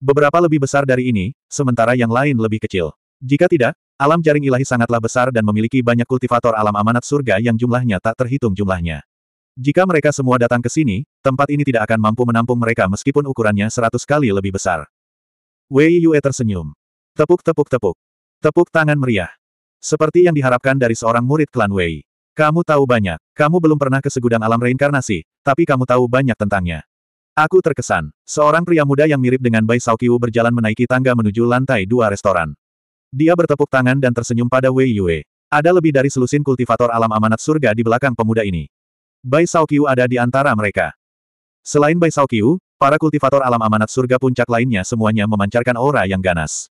Beberapa lebih besar dari ini, sementara yang lain lebih kecil. Jika tidak, alam jaring ilahi sangatlah besar dan memiliki banyak kultivator alam amanat surga yang jumlahnya tak terhitung jumlahnya. Jika mereka semua datang ke sini, tempat ini tidak akan mampu menampung mereka meskipun ukurannya seratus kali lebih besar. Wei Yue tersenyum. Tepuk-tepuk-tepuk. Tepuk tangan meriah. Seperti yang diharapkan dari seorang murid klan Wei. Kamu tahu banyak. Kamu belum pernah ke segudang alam reinkarnasi, tapi kamu tahu banyak tentangnya. Aku terkesan. Seorang pria muda yang mirip dengan Bai Saokiu berjalan menaiki tangga menuju lantai dua restoran. Dia bertepuk tangan dan tersenyum pada Wei Yue. Ada lebih dari selusin kultivator alam amanat surga di belakang pemuda ini. Bai Saokiu ada di antara mereka. Selain Bai Saokiu, para kultivator alam amanat surga puncak lainnya semuanya memancarkan aura yang ganas.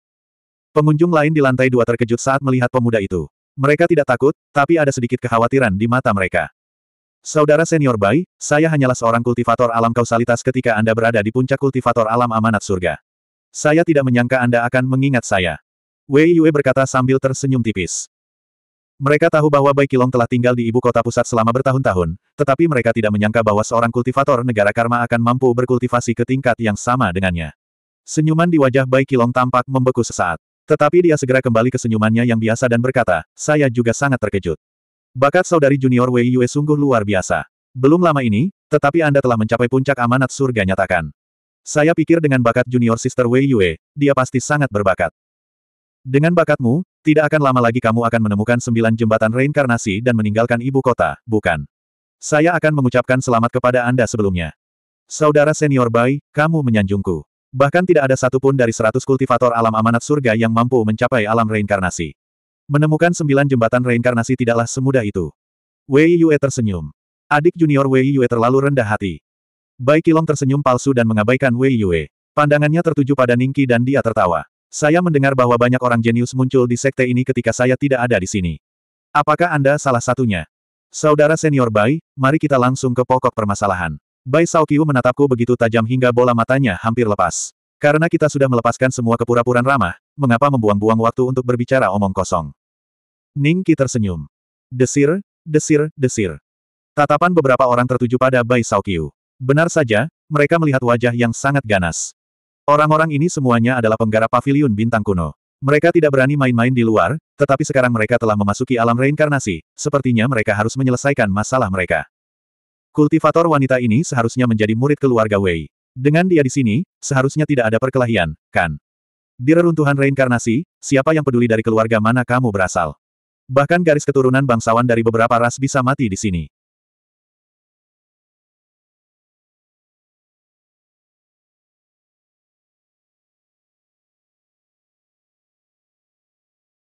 Pengunjung lain di lantai dua terkejut saat melihat pemuda itu. Mereka tidak takut, tapi ada sedikit kekhawatiran di mata mereka. Saudara senior Bai, saya hanyalah seorang kultivator alam kausalitas ketika Anda berada di puncak kultivator alam amanat surga. Saya tidak menyangka Anda akan mengingat saya. Wei Yue berkata sambil tersenyum tipis. Mereka tahu bahwa Bai Kilong telah tinggal di ibu kota pusat selama bertahun-tahun, tetapi mereka tidak menyangka bahwa seorang kultivator negara karma akan mampu berkultivasi ke tingkat yang sama dengannya. Senyuman di wajah Bai Kilong tampak membeku sesaat. Tetapi dia segera kembali ke senyumannya yang biasa dan berkata, saya juga sangat terkejut. Bakat saudari junior Wei Yue sungguh luar biasa. Belum lama ini, tetapi Anda telah mencapai puncak amanat surga nyatakan. Saya pikir dengan bakat junior sister Wei Yue, dia pasti sangat berbakat. Dengan bakatmu, tidak akan lama lagi kamu akan menemukan sembilan jembatan reinkarnasi dan meninggalkan ibu kota, bukan? Saya akan mengucapkan selamat kepada Anda sebelumnya. Saudara senior Bai, kamu menyanjungku. Bahkan tidak ada satupun dari seratus kultivator alam amanat surga yang mampu mencapai alam reinkarnasi. Menemukan sembilan jembatan reinkarnasi tidaklah semudah itu. Wei Yue tersenyum. Adik junior Wei Yue terlalu rendah hati. Bai Kilong tersenyum palsu dan mengabaikan Wei Yue. Pandangannya tertuju pada Ningki dan dia tertawa. Saya mendengar bahwa banyak orang jenius muncul di sekte ini ketika saya tidak ada di sini. Apakah Anda salah satunya? Saudara senior Bai, mari kita langsung ke pokok permasalahan. Bai Saokyu menatapku begitu tajam hingga bola matanya hampir lepas. Karena kita sudah melepaskan semua kepura-puraan ramah, mengapa membuang-buang waktu untuk berbicara omong kosong? Ning Qi tersenyum. Desir, desir, desir. Tatapan beberapa orang tertuju pada Bai Saokyu. Benar saja, mereka melihat wajah yang sangat ganas. Orang-orang ini semuanya adalah penggarap Pavilion bintang kuno. Mereka tidak berani main-main di luar, tetapi sekarang mereka telah memasuki alam reinkarnasi, sepertinya mereka harus menyelesaikan masalah mereka. Kultivator wanita ini seharusnya menjadi murid keluarga Wei. Dengan dia di sini, seharusnya tidak ada perkelahian, kan? Di reruntuhan reinkarnasi, siapa yang peduli dari keluarga mana kamu berasal? Bahkan garis keturunan bangsawan dari beberapa ras bisa mati di sini.